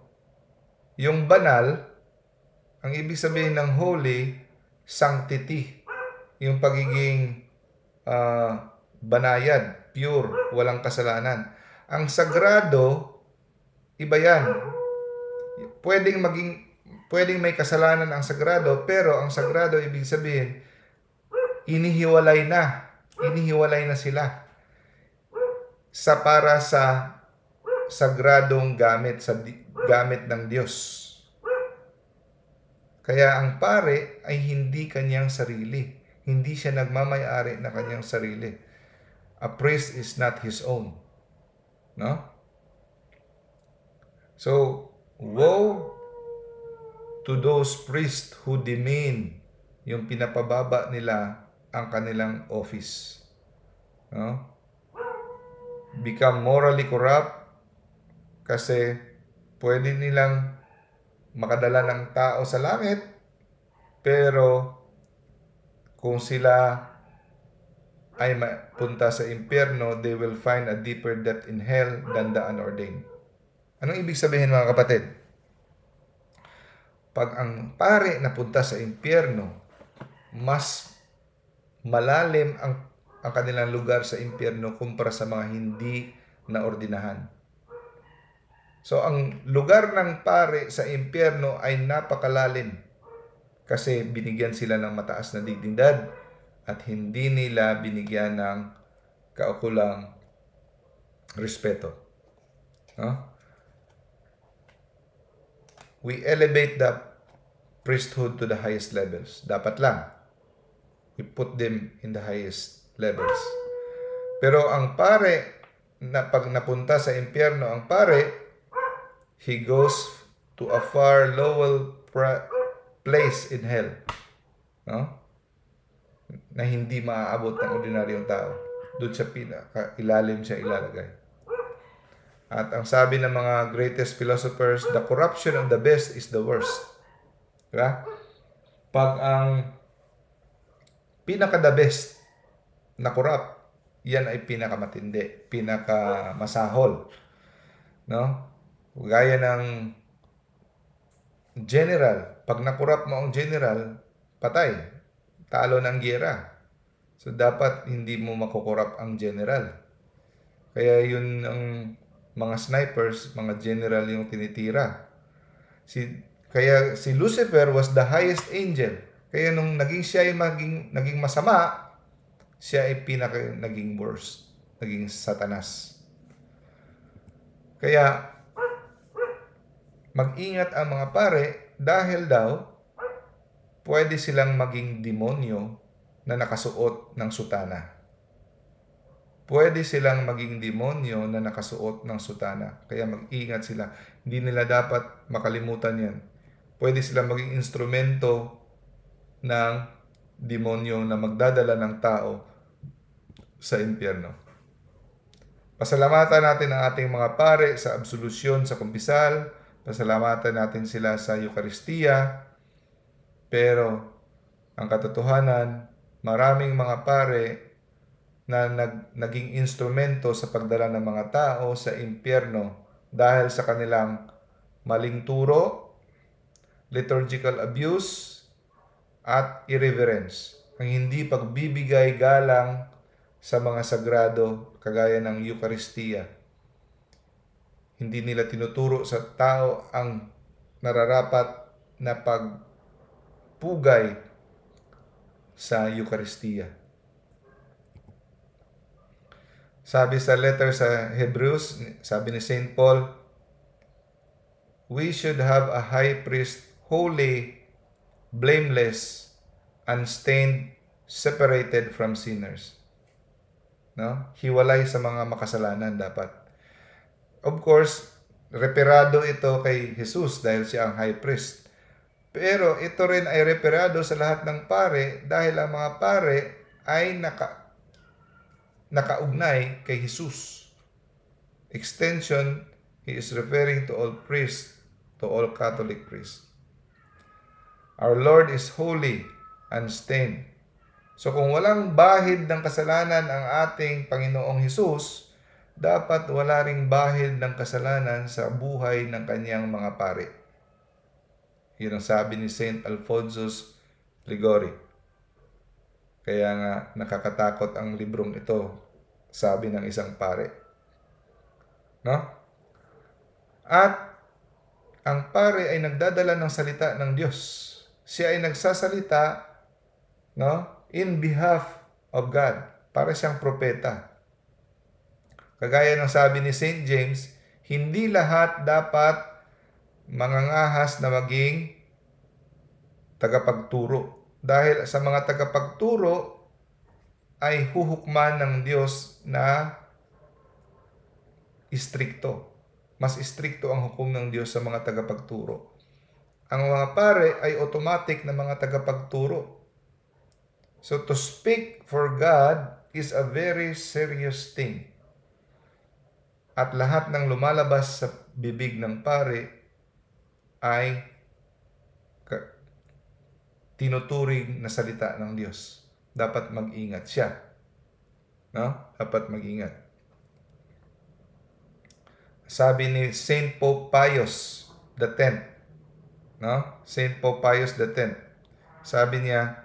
Yung banal, ang ibig sabihin ng holy, sanctity, yung pagiging uh, banayad, pure, walang kasalanan. Ang sagrado, iba yan. Pwedeng maging pwedeng may kasalanan ang sagrado, pero ang sagrado ibig sabihin inihiwalay na, inihiwalay na sila sa para sa sagradong gamit sa di, gamit ng Diyos. Kaya ang pare ay hindi kanyang sarili. Hindi siya nagmamayari na kanyang sarili. A priest is not his own. No? So, woe to those priests who demean yung pinapababa nila ang kanilang office. No? Become morally corrupt kasi pwede nilang makadala ng tao sa langit, pero kung sila ay punta sa impyerno, they will find a deeper depth in hell than the unordained. Anong ibig sabihin mga kapatid? Pag ang pare punta sa impyerno, mas malalim ang, ang kanilang lugar sa impyerno kumpara sa mga hindi na ordinahan. So ang lugar ng pare sa impyerno ay napakalalim kasi binigyan sila ng mataas na dignidad at hindi nila binigyan ng kaukulang respeto. No? We elevate the priesthood to the highest levels. Dapat lang. We put them in the highest levels. Pero ang pare na pag napunta sa impyerno, ang pare he goes to a far lower place in hell. No? Na hindi maaabot ng ordinaryong tao. Doon siya pinaka, ilalim siya ilalagay. At ang sabi ng mga greatest philosophers, the corruption of the best is the worst. Diba? Pag ang pinaka the best na corrupt, yan ay pinakamatindi, pinakamasahol. No? Gaya ng general, pag nakurap mo ang general, patay. Talo ng gera. So dapat hindi mo makukurap ang general. Kaya yun ang mga snipers, mga general yung tinitira. Si kaya si Lucifer was the highest angel. Kaya nung naging siya ay maging naging masama, siya ay pinaka naging worst, naging satanas. Kaya Mag-ingat ang mga pare dahil daw pwede silang maging demonyo na nakasuot ng sutana. Pwede silang maging demonyo na nakasuot ng sutana. Kaya mag-ingat sila. Hindi nila dapat makalimutan yan. Pwede silang maging instrumento ng demonyo na magdadala ng tao sa impyerno. Pasalamatan natin ang ating mga pare sa absolusyon sa kumpisal, Pasalamatan natin sila sa Eukaristiya. Pero ang katotohanan, maraming mga pare na nag, naging instrumento sa pagdala ng mga tao sa impyerno dahil sa kanilang maling turo, liturgical abuse, at irreverence. Ang hindi pagbibigay galang sa mga sagrado kagaya ng Eukaristiya. Hindi nila tinuturo sa tao ang nararapat na pagpugay sa Eucharistia. Sabi sa letter sa Hebrews, sabi ni St. Paul, We should have a high priest holy, blameless, unstained, separated from sinners. No? Hiwalay sa mga makasalanan dapat Of course, reperado ito kay Jesus dahil siya ang high priest. Pero ito rin ay reperado sa lahat ng pare dahil ang mga pare ay naka, nakaugnay kay Jesus. Extension, he is referring to all priests, to all Catholic priests. Our Lord is holy, and unstained. So kung walang bahid ng kasalanan ang ating Panginoong Jesus, dapat wala ring bahid ng kasalanan sa buhay ng kanyang mga pari. Yun ang sabi ni St. Alphonsus Ligori. Kaya nga nakakatakot ang librong ito, sabi ng isang pare. No? At ang pare ay nagdadala ng salita ng Diyos. Siya ay nagsasalita no, in behalf of God. Para siyang propeta. Kagaya ng sabi ni St. James, hindi lahat dapat mangangahas na maging tagapagturo. Dahil sa mga tagapagturo ay huhukman ng Diyos na istrikto. Mas istrikto ang hukom ng Diyos sa mga tagapagturo. Ang mga pare ay automatic na mga tagapagturo. So to speak for God is a very serious thing at lahat ng lumalabas sa bibig ng pare ay tinuturing na salita ng Diyos. Dapat mag-ingat siya. No? Dapat mag-ingat. Sabi ni Saint Pope Pius the 10th, no? Saint Pope Pius the 10th. Sabi niya,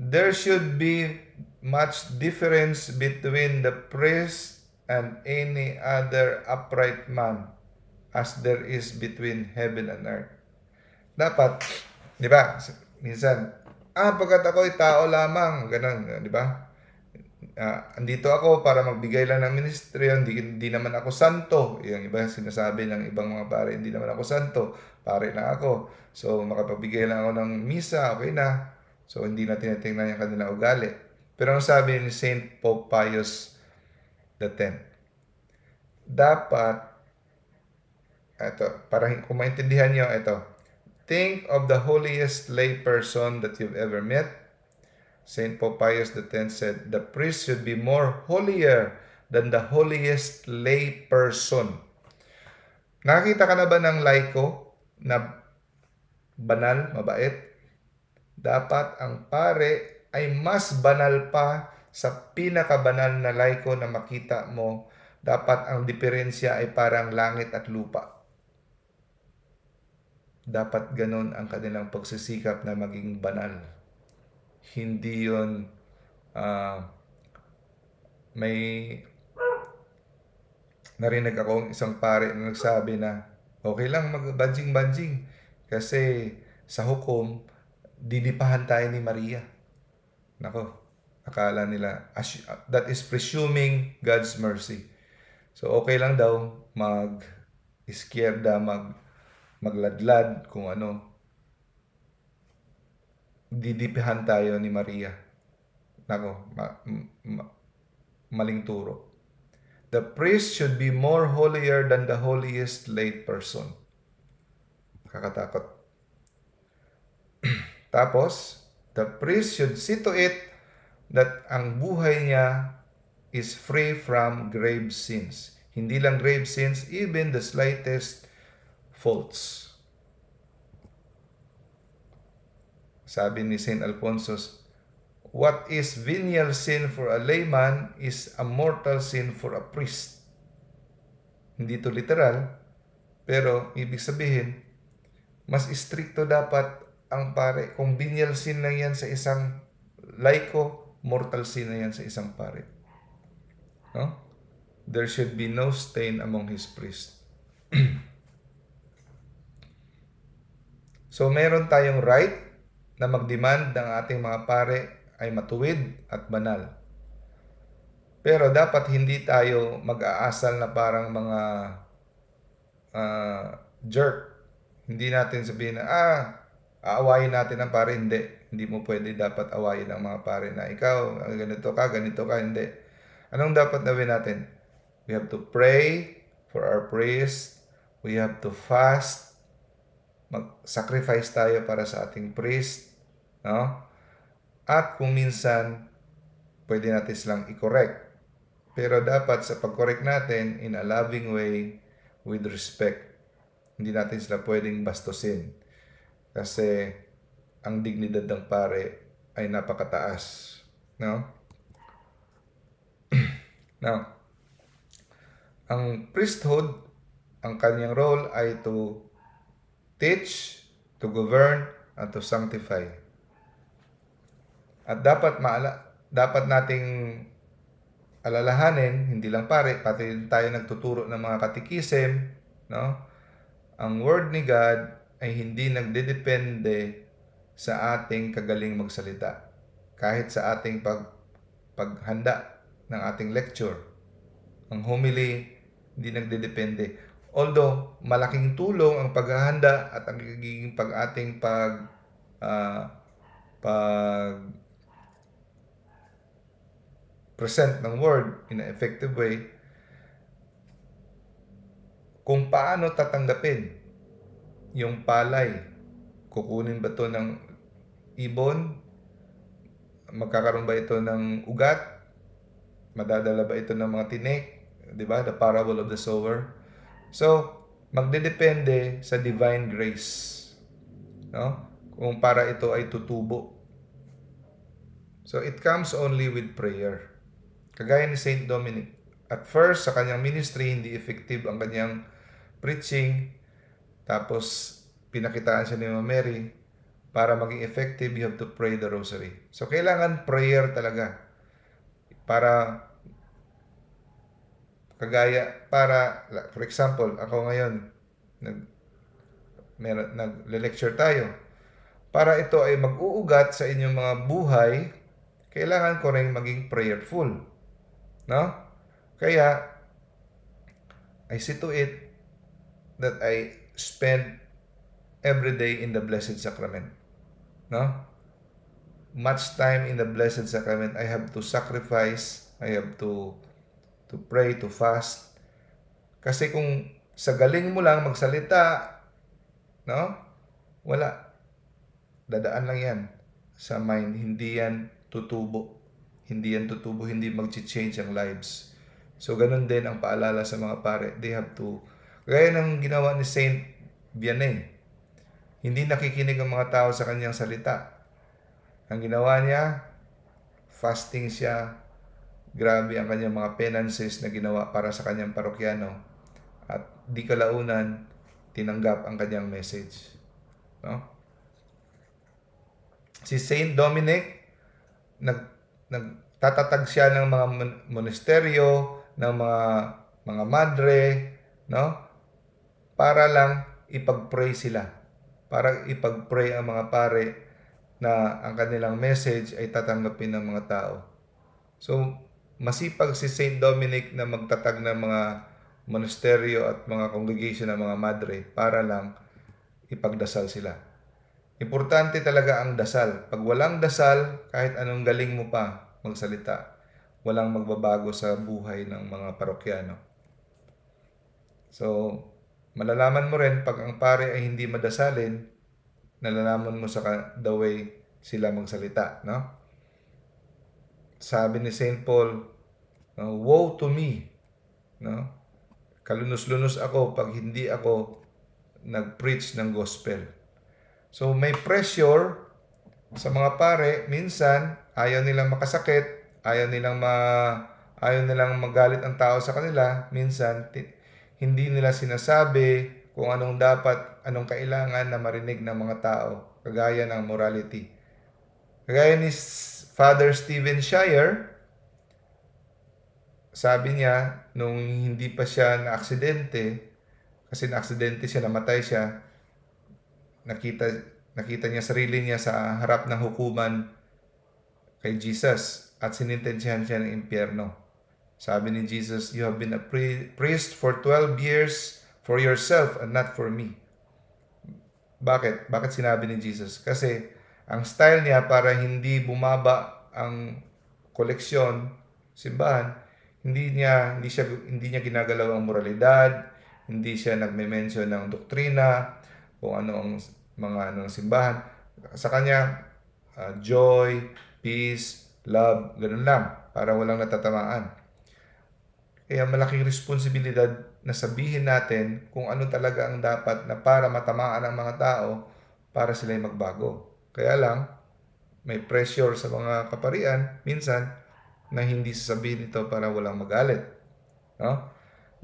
there should be much difference between the priest and any other upright man as there is between heaven and earth. Dapat, di ba, minsan, ah, pagkat ako'y tao lamang, ganun, di ba? Uh, andito ako para magbigay lang ng ministry, hindi, hindi naman ako santo. Yung iba sinasabi ng ibang mga pare, hindi naman ako santo, pare na ako. So, makapagbigay lang ako ng misa, okay na. So, hindi na tinitingnan yung kanilang ugali. Pero ang sabi ni St. Pope Pius the 10. Dapat, ito, para kung maintindihan nyo, ito. Think of the holiest lay person that you've ever met. St. Pope Pius X said, the priest should be more holier than the holiest lay person. Nakita ka na ba ng laiko na banal, mabait? Dapat ang pare ay mas banal pa sa pinakabanal na layko na makita mo, dapat ang diferensya ay parang langit at lupa. Dapat ganon ang kanilang pagsisikap na maging banal. Hindi yon uh, ah, may narinig ako ng isang pare na nagsabi na okay lang magbanjing-banjing kasi sa hukom, didipahan tayo ni Maria. Nako, Akala nila, that is presuming God's mercy. So okay lang daw mag iskierda, mag magladlad kung ano. Didipihan tayo ni Maria. Nako, ma, ma, maling turo. The priest should be more holier than the holiest late person. Kakatakot. Tapos, the priest should see to it that ang buhay niya is free from grave sins. Hindi lang grave sins, even the slightest faults. Sabi ni St. Alphonsus, What is venial sin for a layman is a mortal sin for a priest. Hindi to literal, pero ibig sabihin, mas istrikto dapat ang pare kung venial sin lang yan sa isang laiko mortal sin na yan sa isang pare. No? There should be no stain among his priest. so meron tayong right na mag magdemand ng ating mga pare ay matuwid at banal. Pero dapat hindi tayo mag-aasal na parang mga uh, jerk. Hindi natin sabihin na, ah, aawayin natin ang pare. Hindi hindi mo pwede dapat awayin ang mga pare na ikaw, ah, ganito ka, ganito ka, hindi. Anong dapat gawin natin? We have to pray for our priest. We have to fast. Mag-sacrifice tayo para sa ating priest. No? At kung minsan, pwede natin silang i-correct. Pero dapat sa pag-correct natin in a loving way with respect. Hindi natin sila pwedeng bastusin. Kasi ang dignidad ng pare ay napakataas. No? Now, ang priesthood, ang kanyang role ay to teach, to govern, and to sanctify. At dapat maala dapat nating alalahanin, hindi lang pare, pati tayo nagtuturo ng mga katikisim, no? Ang word ni God ay hindi nagdedepende sa ating kagaling magsalita, kahit sa ating pag, paghanda ng ating lecture. Ang homily, hindi nagdedepende. Although, malaking tulong ang paghahanda at ang giging pag ating pag uh, pag present ng word in an effective way kung paano tatanggapin yung palay kukunin ba to ng ibon? Magkakaroon ba ito ng ugat? Madadala ba ito ng mga tinik? 'Di ba? The parable of the sower. So, magdedepende sa divine grace. No? Kung para ito ay tutubo. So, it comes only with prayer. Kagaya ni Saint Dominic. At first, sa kanyang ministry, hindi effective ang kanyang preaching. Tapos, pinakitaan siya ni Mama Mary para maging effective, you have to pray the rosary. So, kailangan prayer talaga para kagaya para for example ako ngayon nag meron nagle-lecture tayo para ito ay mag-uugat sa inyong mga buhay kailangan ko rin maging prayerful no kaya I see to it that I spend every day in the Blessed Sacrament No? Much time in the Blessed Sacrament, I have to sacrifice, I have to to pray, to fast. Kasi kung sa galing mo lang magsalita, no? Wala. Dadaan lang yan sa mind. Hindi yan tutubo. Hindi yan tutubo, hindi mag-change ang lives. So, ganun din ang paalala sa mga pare. They have to, gaya ng ginawa ni Saint Vianney, hindi nakikinig ang mga tao sa kanyang salita. Ang ginawa niya, fasting siya. Grabe ang kanyang mga penances na ginawa para sa kanyang parokyano. At di kalaunan, tinanggap ang kanyang message. No? Si Saint Dominic, nag, nagtatatag siya ng mga monasteryo, ng mga mga madre, no? Para lang ipag-pray sila para ipag-pray ang mga pare na ang kanilang message ay tatanggapin ng mga tao. So, masipag si St. Dominic na magtatag ng mga monasteryo at mga congregation ng mga madre para lang ipagdasal sila. Importante talaga ang dasal. Pag walang dasal, kahit anong galing mo pa magsalita, walang magbabago sa buhay ng mga parokyano. So, Malalaman mo rin pag ang pare ay hindi madasalin, nalalaman mo sa the way sila magsalita, no? Sabi ni St. Paul, woe to me, no? Kalunos-lunos ako pag hindi ako nag-preach ng gospel. So may pressure sa mga pare, minsan ayaw nilang makasakit, ayaw nilang ma ayaw nilang magalit ang tao sa kanila, minsan hindi nila sinasabi kung anong dapat, anong kailangan na marinig ng mga tao, kagaya ng morality. Kagaya ni Father Stephen Shire, sabi niya, nung hindi pa siya na-aksidente, kasi na-aksidente siya, namatay siya, nakita, nakita niya sarili niya sa harap ng hukuman kay Jesus at sinintensyahan siya ng impyerno. Sabi ni Jesus, you have been a priest for 12 years for yourself and not for me. Bakit? Bakit sinabi ni Jesus? Kasi ang style niya para hindi bumaba ang koleksyon, simbahan, hindi niya hindi siya hindi niya ginagalaw ang moralidad, hindi siya nagme-mention ng doktrina, o ano ang mga ano ng simbahan. Sa kanya uh, joy, peace, love, ganun lang para walang natatamaan. Kaya malaking responsibilidad na sabihin natin kung ano talaga ang dapat na para matamaan ang mga tao para sila magbago. Kaya lang, may pressure sa mga kaparian minsan na hindi sasabihin ito para walang magalit. No?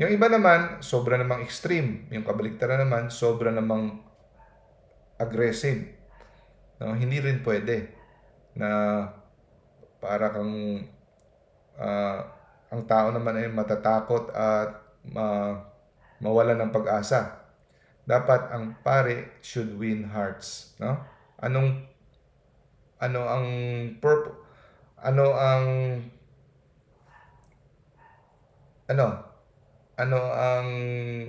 Yung iba naman, sobra namang extreme. Yung kabaligtaran naman, sobra namang aggressive. No? Hindi rin pwede na para kang uh, ang tao naman ay matatakot at uh, mawala ng pag-asa. Dapat ang pare should win hearts, no? Anong ano ang purpose ano ang ano ano ang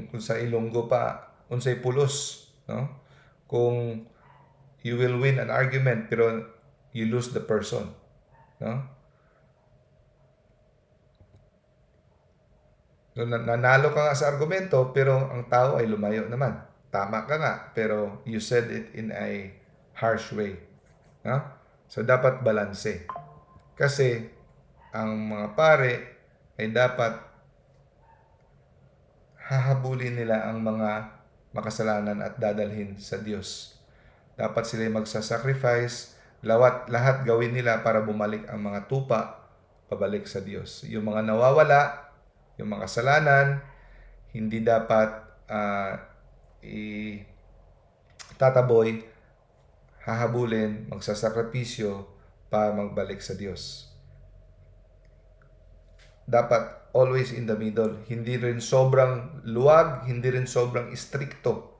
kung sa Ilonggo pa unsay pulos, no? Kung you will win an argument pero you lose the person, no? nanalo ka nga sa argumento, pero ang tao ay lumayo naman. Tama ka nga, pero you said it in a harsh way. No? So, dapat balanse. Kasi, ang mga pare ay dapat hahabulin nila ang mga makasalanan at dadalhin sa Diyos. Dapat sila magsasacrifice, lawat, lahat gawin nila para bumalik ang mga tupa pabalik sa Diyos. Yung mga nawawala, yung mga kasalanan, hindi dapat uh, i tataboy, hahabulin, magsasakripisyo para magbalik sa Diyos. Dapat always in the middle. Hindi rin sobrang luwag, hindi rin sobrang istrikto.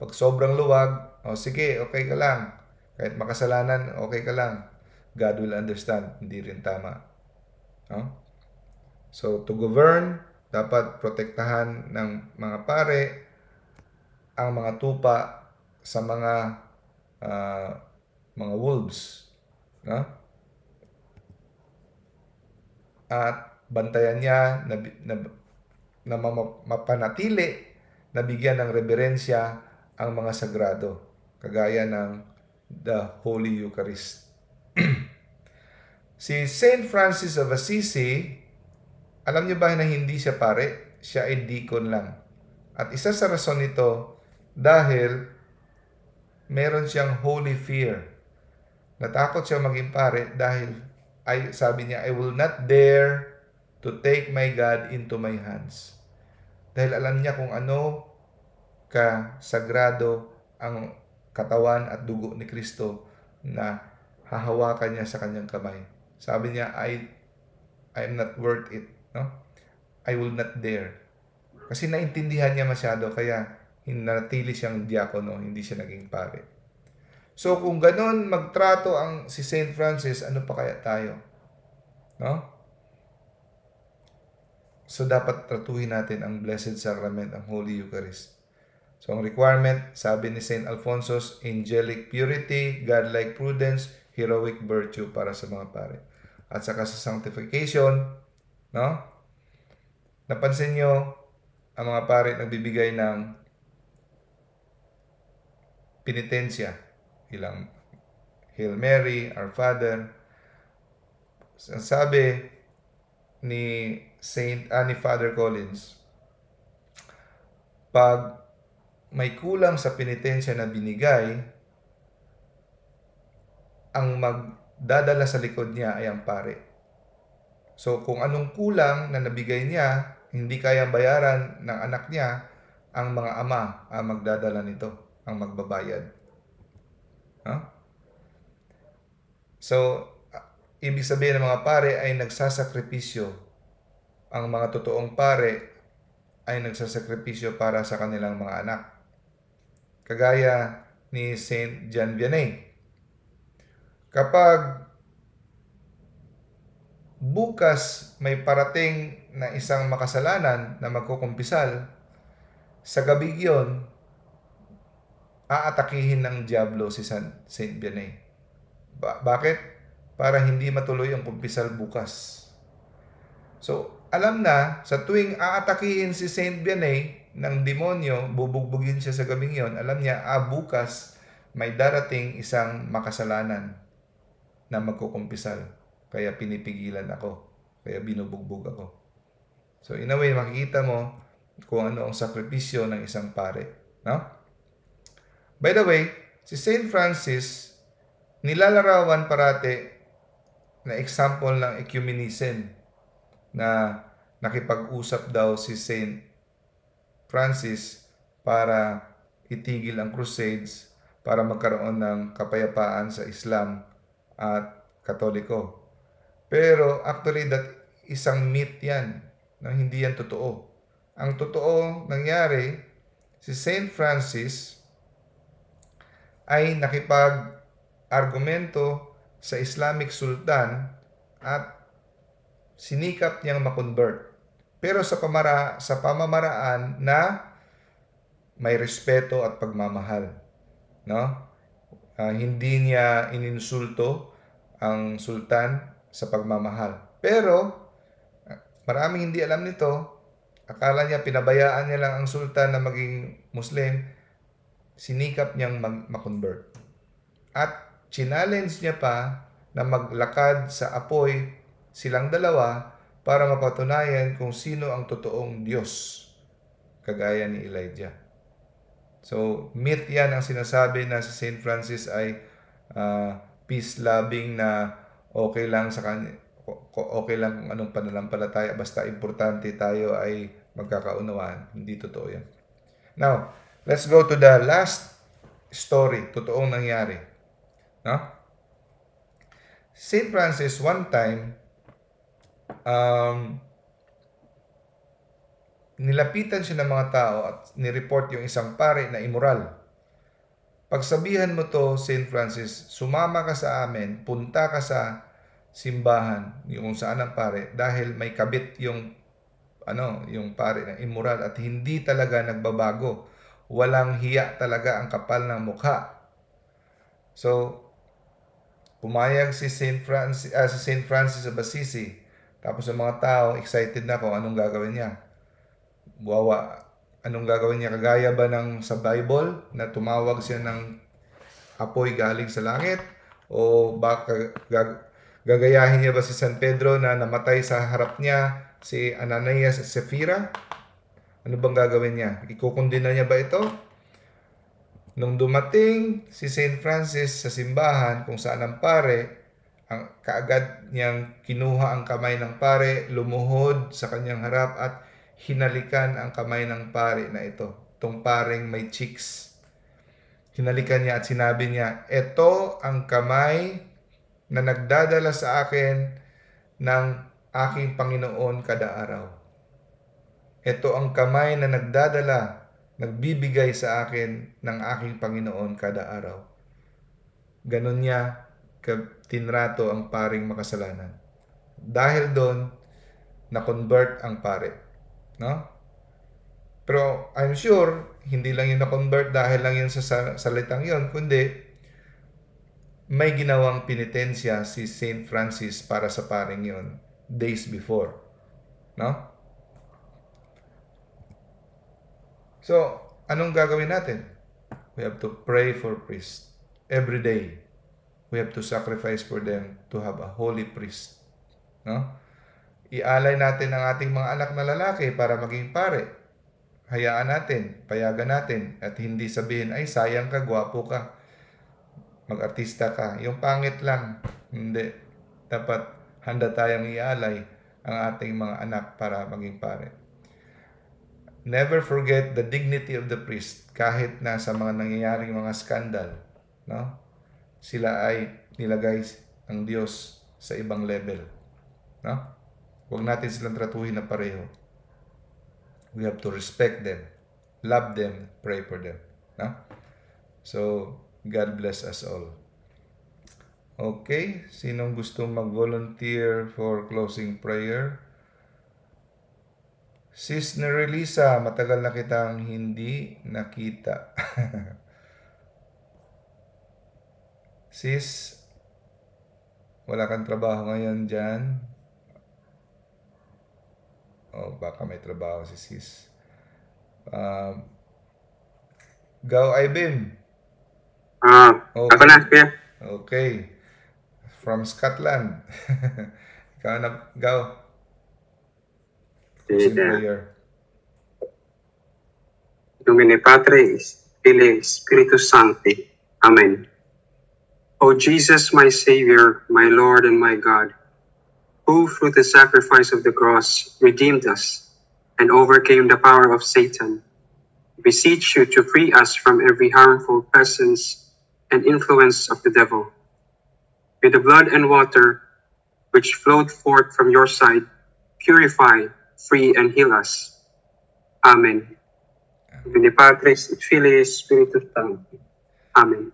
Pag sobrang luwag, oh, sige, okay ka lang. Kahit makasalanan, okay ka lang. God will understand. Hindi rin tama. No? Oh? So, to govern, dapat protektahan ng mga pare ang mga tupa sa mga uh, mga wolves. No? At bantayan niya na, na, na mapanatili na bigyan ng reverensya ang mga sagrado, kagaya ng the Holy Eucharist. si Saint Francis of Assisi alam niyo ba na hindi siya pare? Siya ay deacon lang. At isa sa rason nito dahil meron siyang holy fear. Natakot siya maging pare dahil ay, sabi niya, I will not dare to take my God into my hands. Dahil alam niya kung ano ka sagrado ang katawan at dugo ni Kristo na hahawakan niya sa kanyang kamay. Sabi niya, I, I am not worth it no? I will not dare. Kasi naintindihan niya masyado kaya hinatili siyang diakono, hindi siya naging pare. So kung ganun magtrato ang si St. Francis, ano pa kaya tayo? No? So dapat tratuhin natin ang Blessed Sacrament, ang Holy Eucharist. So ang requirement, sabi ni St. Alphonsus, angelic purity, godlike prudence, heroic virtue para sa mga pare. At saka sa sanctification, No? Napansin nyo, ang mga pare nagbibigay ng penitensya. Ilang Hail Mary, Our Father. Ang sabi ni Saint Annie Father Collins, pag may kulang sa penitensya na binigay, ang magdadala sa likod niya ay ang pare. So kung anong kulang na nabigay niya, hindi kayang bayaran ng anak niya, ang mga ama ang magdadala nito, ang magbabayad. Huh? So, ibig sabihin ng mga pare ay nagsasakripisyo. Ang mga totoong pare ay nagsasakripisyo para sa kanilang mga anak. Kagaya ni Saint John Vianney. Kapag bukas may parating na isang makasalanan na magkukumpisal, sa gabi yon aatakihin ng Diablo si San Saint Vianney. Ba- bakit? Para hindi matuloy ang kumpisal bukas. So, alam na, sa tuwing aatakihin si Saint Vianney ng demonyo, bubugbugin siya sa gabing yon, alam niya, ah, bukas may darating isang makasalanan na magkukumpisal. Kaya pinipigilan ako. Kaya binubugbog ako. So in a way, makikita mo kung ano ang sakripisyo ng isang pare. No? By the way, si St. Francis, nilalarawan parate na example ng ecumenism na nakipag-usap daw si St. Francis para itigil ang crusades para magkaroon ng kapayapaan sa Islam at Katoliko. Pero actually, that isang myth yan, na hindi yan totoo. Ang totoo nangyari, si Saint Francis ay nakipag-argumento sa Islamic Sultan at sinikap niyang makonvert. Pero sa, pamara, sa pamamaraan na may respeto at pagmamahal. No? Uh, hindi niya ininsulto ang sultan sa pagmamahal. Pero, maraming hindi alam nito, akala niya pinabayaan niya lang ang sultan na maging Muslim, sinikap niyang mag- makonvert. At challenge niya pa na maglakad sa apoy silang dalawa para mapatunayan kung sino ang totoong Diyos, kagaya ni Elijah. So, myth yan ang sinasabi na si St. Francis ay uh, peace-loving na okay lang sa kanya, okay lang anong pananampalataya, basta importante tayo ay magkakaunawaan. Hindi totoo yan. Now, let's go to the last story, totoong nangyari. No? St. Francis one time um, nilapitan siya ng mga tao at nireport yung isang pare na immoral. Pagsabihan mo to, St. Francis, sumama ka sa amin, punta ka sa simbahan, yung saan ang pare, dahil may kabit yung ano, yung pare na immoral at hindi talaga nagbabago. Walang hiya talaga ang kapal ng mukha. So, pumayag si St. Francis, uh, ah, si St. Francis of Assisi. Tapos ang mga tao, excited na kung anong gagawin niya. Wawa, anong gagawin niya? Kagaya ba ng sa Bible na tumawag siya ng apoy galing sa langit? O baka gag, gagayahin niya ba si San Pedro na namatay sa harap niya si Ananias at Sapphira? Ano bang gagawin niya? Ikukundina niya ba ito? Nung dumating si Saint Francis sa simbahan kung saan ang pare, ang kaagad niyang kinuha ang kamay ng pare, lumuhod sa kanyang harap at hinalikan ang kamay ng pari na ito, tong paring may cheeks. Hinalikan niya at sinabi niya, ito ang kamay na nagdadala sa akin ng aking Panginoon kada araw. Ito ang kamay na nagdadala, nagbibigay sa akin ng aking Panginoon kada araw. Ganon niya tinrato ang paring makasalanan. Dahil doon, na-convert ang pare. No? Pero I'm sure, hindi lang yun na-convert dahil lang yun sa salitang yun, kundi may ginawang penitensya si St. Francis para sa paring 'yon days before. No? So, anong gagawin natin? We have to pray for priests every day. We have to sacrifice for them to have a holy priest. No? Ialay natin ang ating mga anak na lalaki para maging pare. Hayaan natin, payagan natin, at hindi sabihin, ay sayang ka, gwapo ka, mag-artista ka. Yung pangit lang, hindi. Dapat handa tayong ialay ang ating mga anak para maging pare. Never forget the dignity of the priest kahit na sa mga nangyayaring mga skandal. No? Sila ay nilagay ang Diyos sa ibang level. No? Huwag natin silang tratuhin na pareho. We have to respect them, love them, pray for them. Na? So, God bless us all. Okay, sinong gustong mag-volunteer for closing prayer? Sis Nerelisa, matagal na kitang hindi nakita. Sis, wala kang trabaho ngayon dyan. oh, baka may trabaho si sis. Um, Gaw Ibin. Ah, uh, okay. ako na, Okay. From Scotland. Ikaw na, Gaw. Who's in prayer? Domine Patris, Filii, Spiritus Sancti. Amen. O Jesus, my Savior, my Lord, and my God, who through the sacrifice of the cross redeemed us and overcame the power of Satan, beseech you to free us from every harmful presence and influence of the devil. May the blood and water which flowed forth from your side purify, free, and heal us. Amen. Amen. Amen.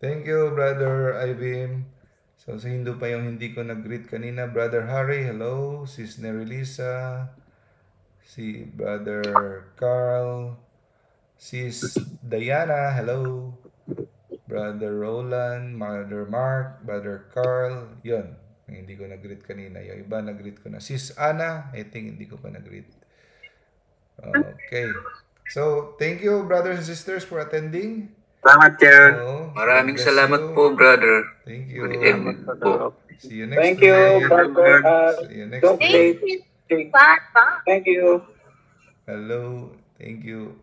Thank you, Brother Ibim. So, sa Hindu pa yung hindi ko nag-greet kanina. Brother Harry, hello. Sis Nerilisa. Si Brother Carl. Sis Diana, hello. Brother Roland, Mother Mark, Brother Carl. Yun, hindi ko nag-greet kanina. Yung iba nag-greet ko na. Sis Ana, I think hindi ko pa nag-greet. Okay. So, thank you brothers and sisters for attending. Salamat, Chair. Oh, Maraming salamat you. po, brother. Thank you. Good evening po. See you next Thank you, brother. Uh, See you next Thank you. Thank you. Hello. Thank you.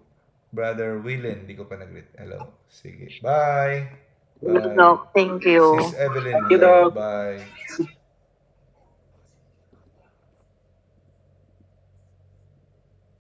Brother Willen, Hindi ko pa nag-greet. Hello. Sige. Bye. Bye. Thank you. Sis Evelyn. Thank you, Bye.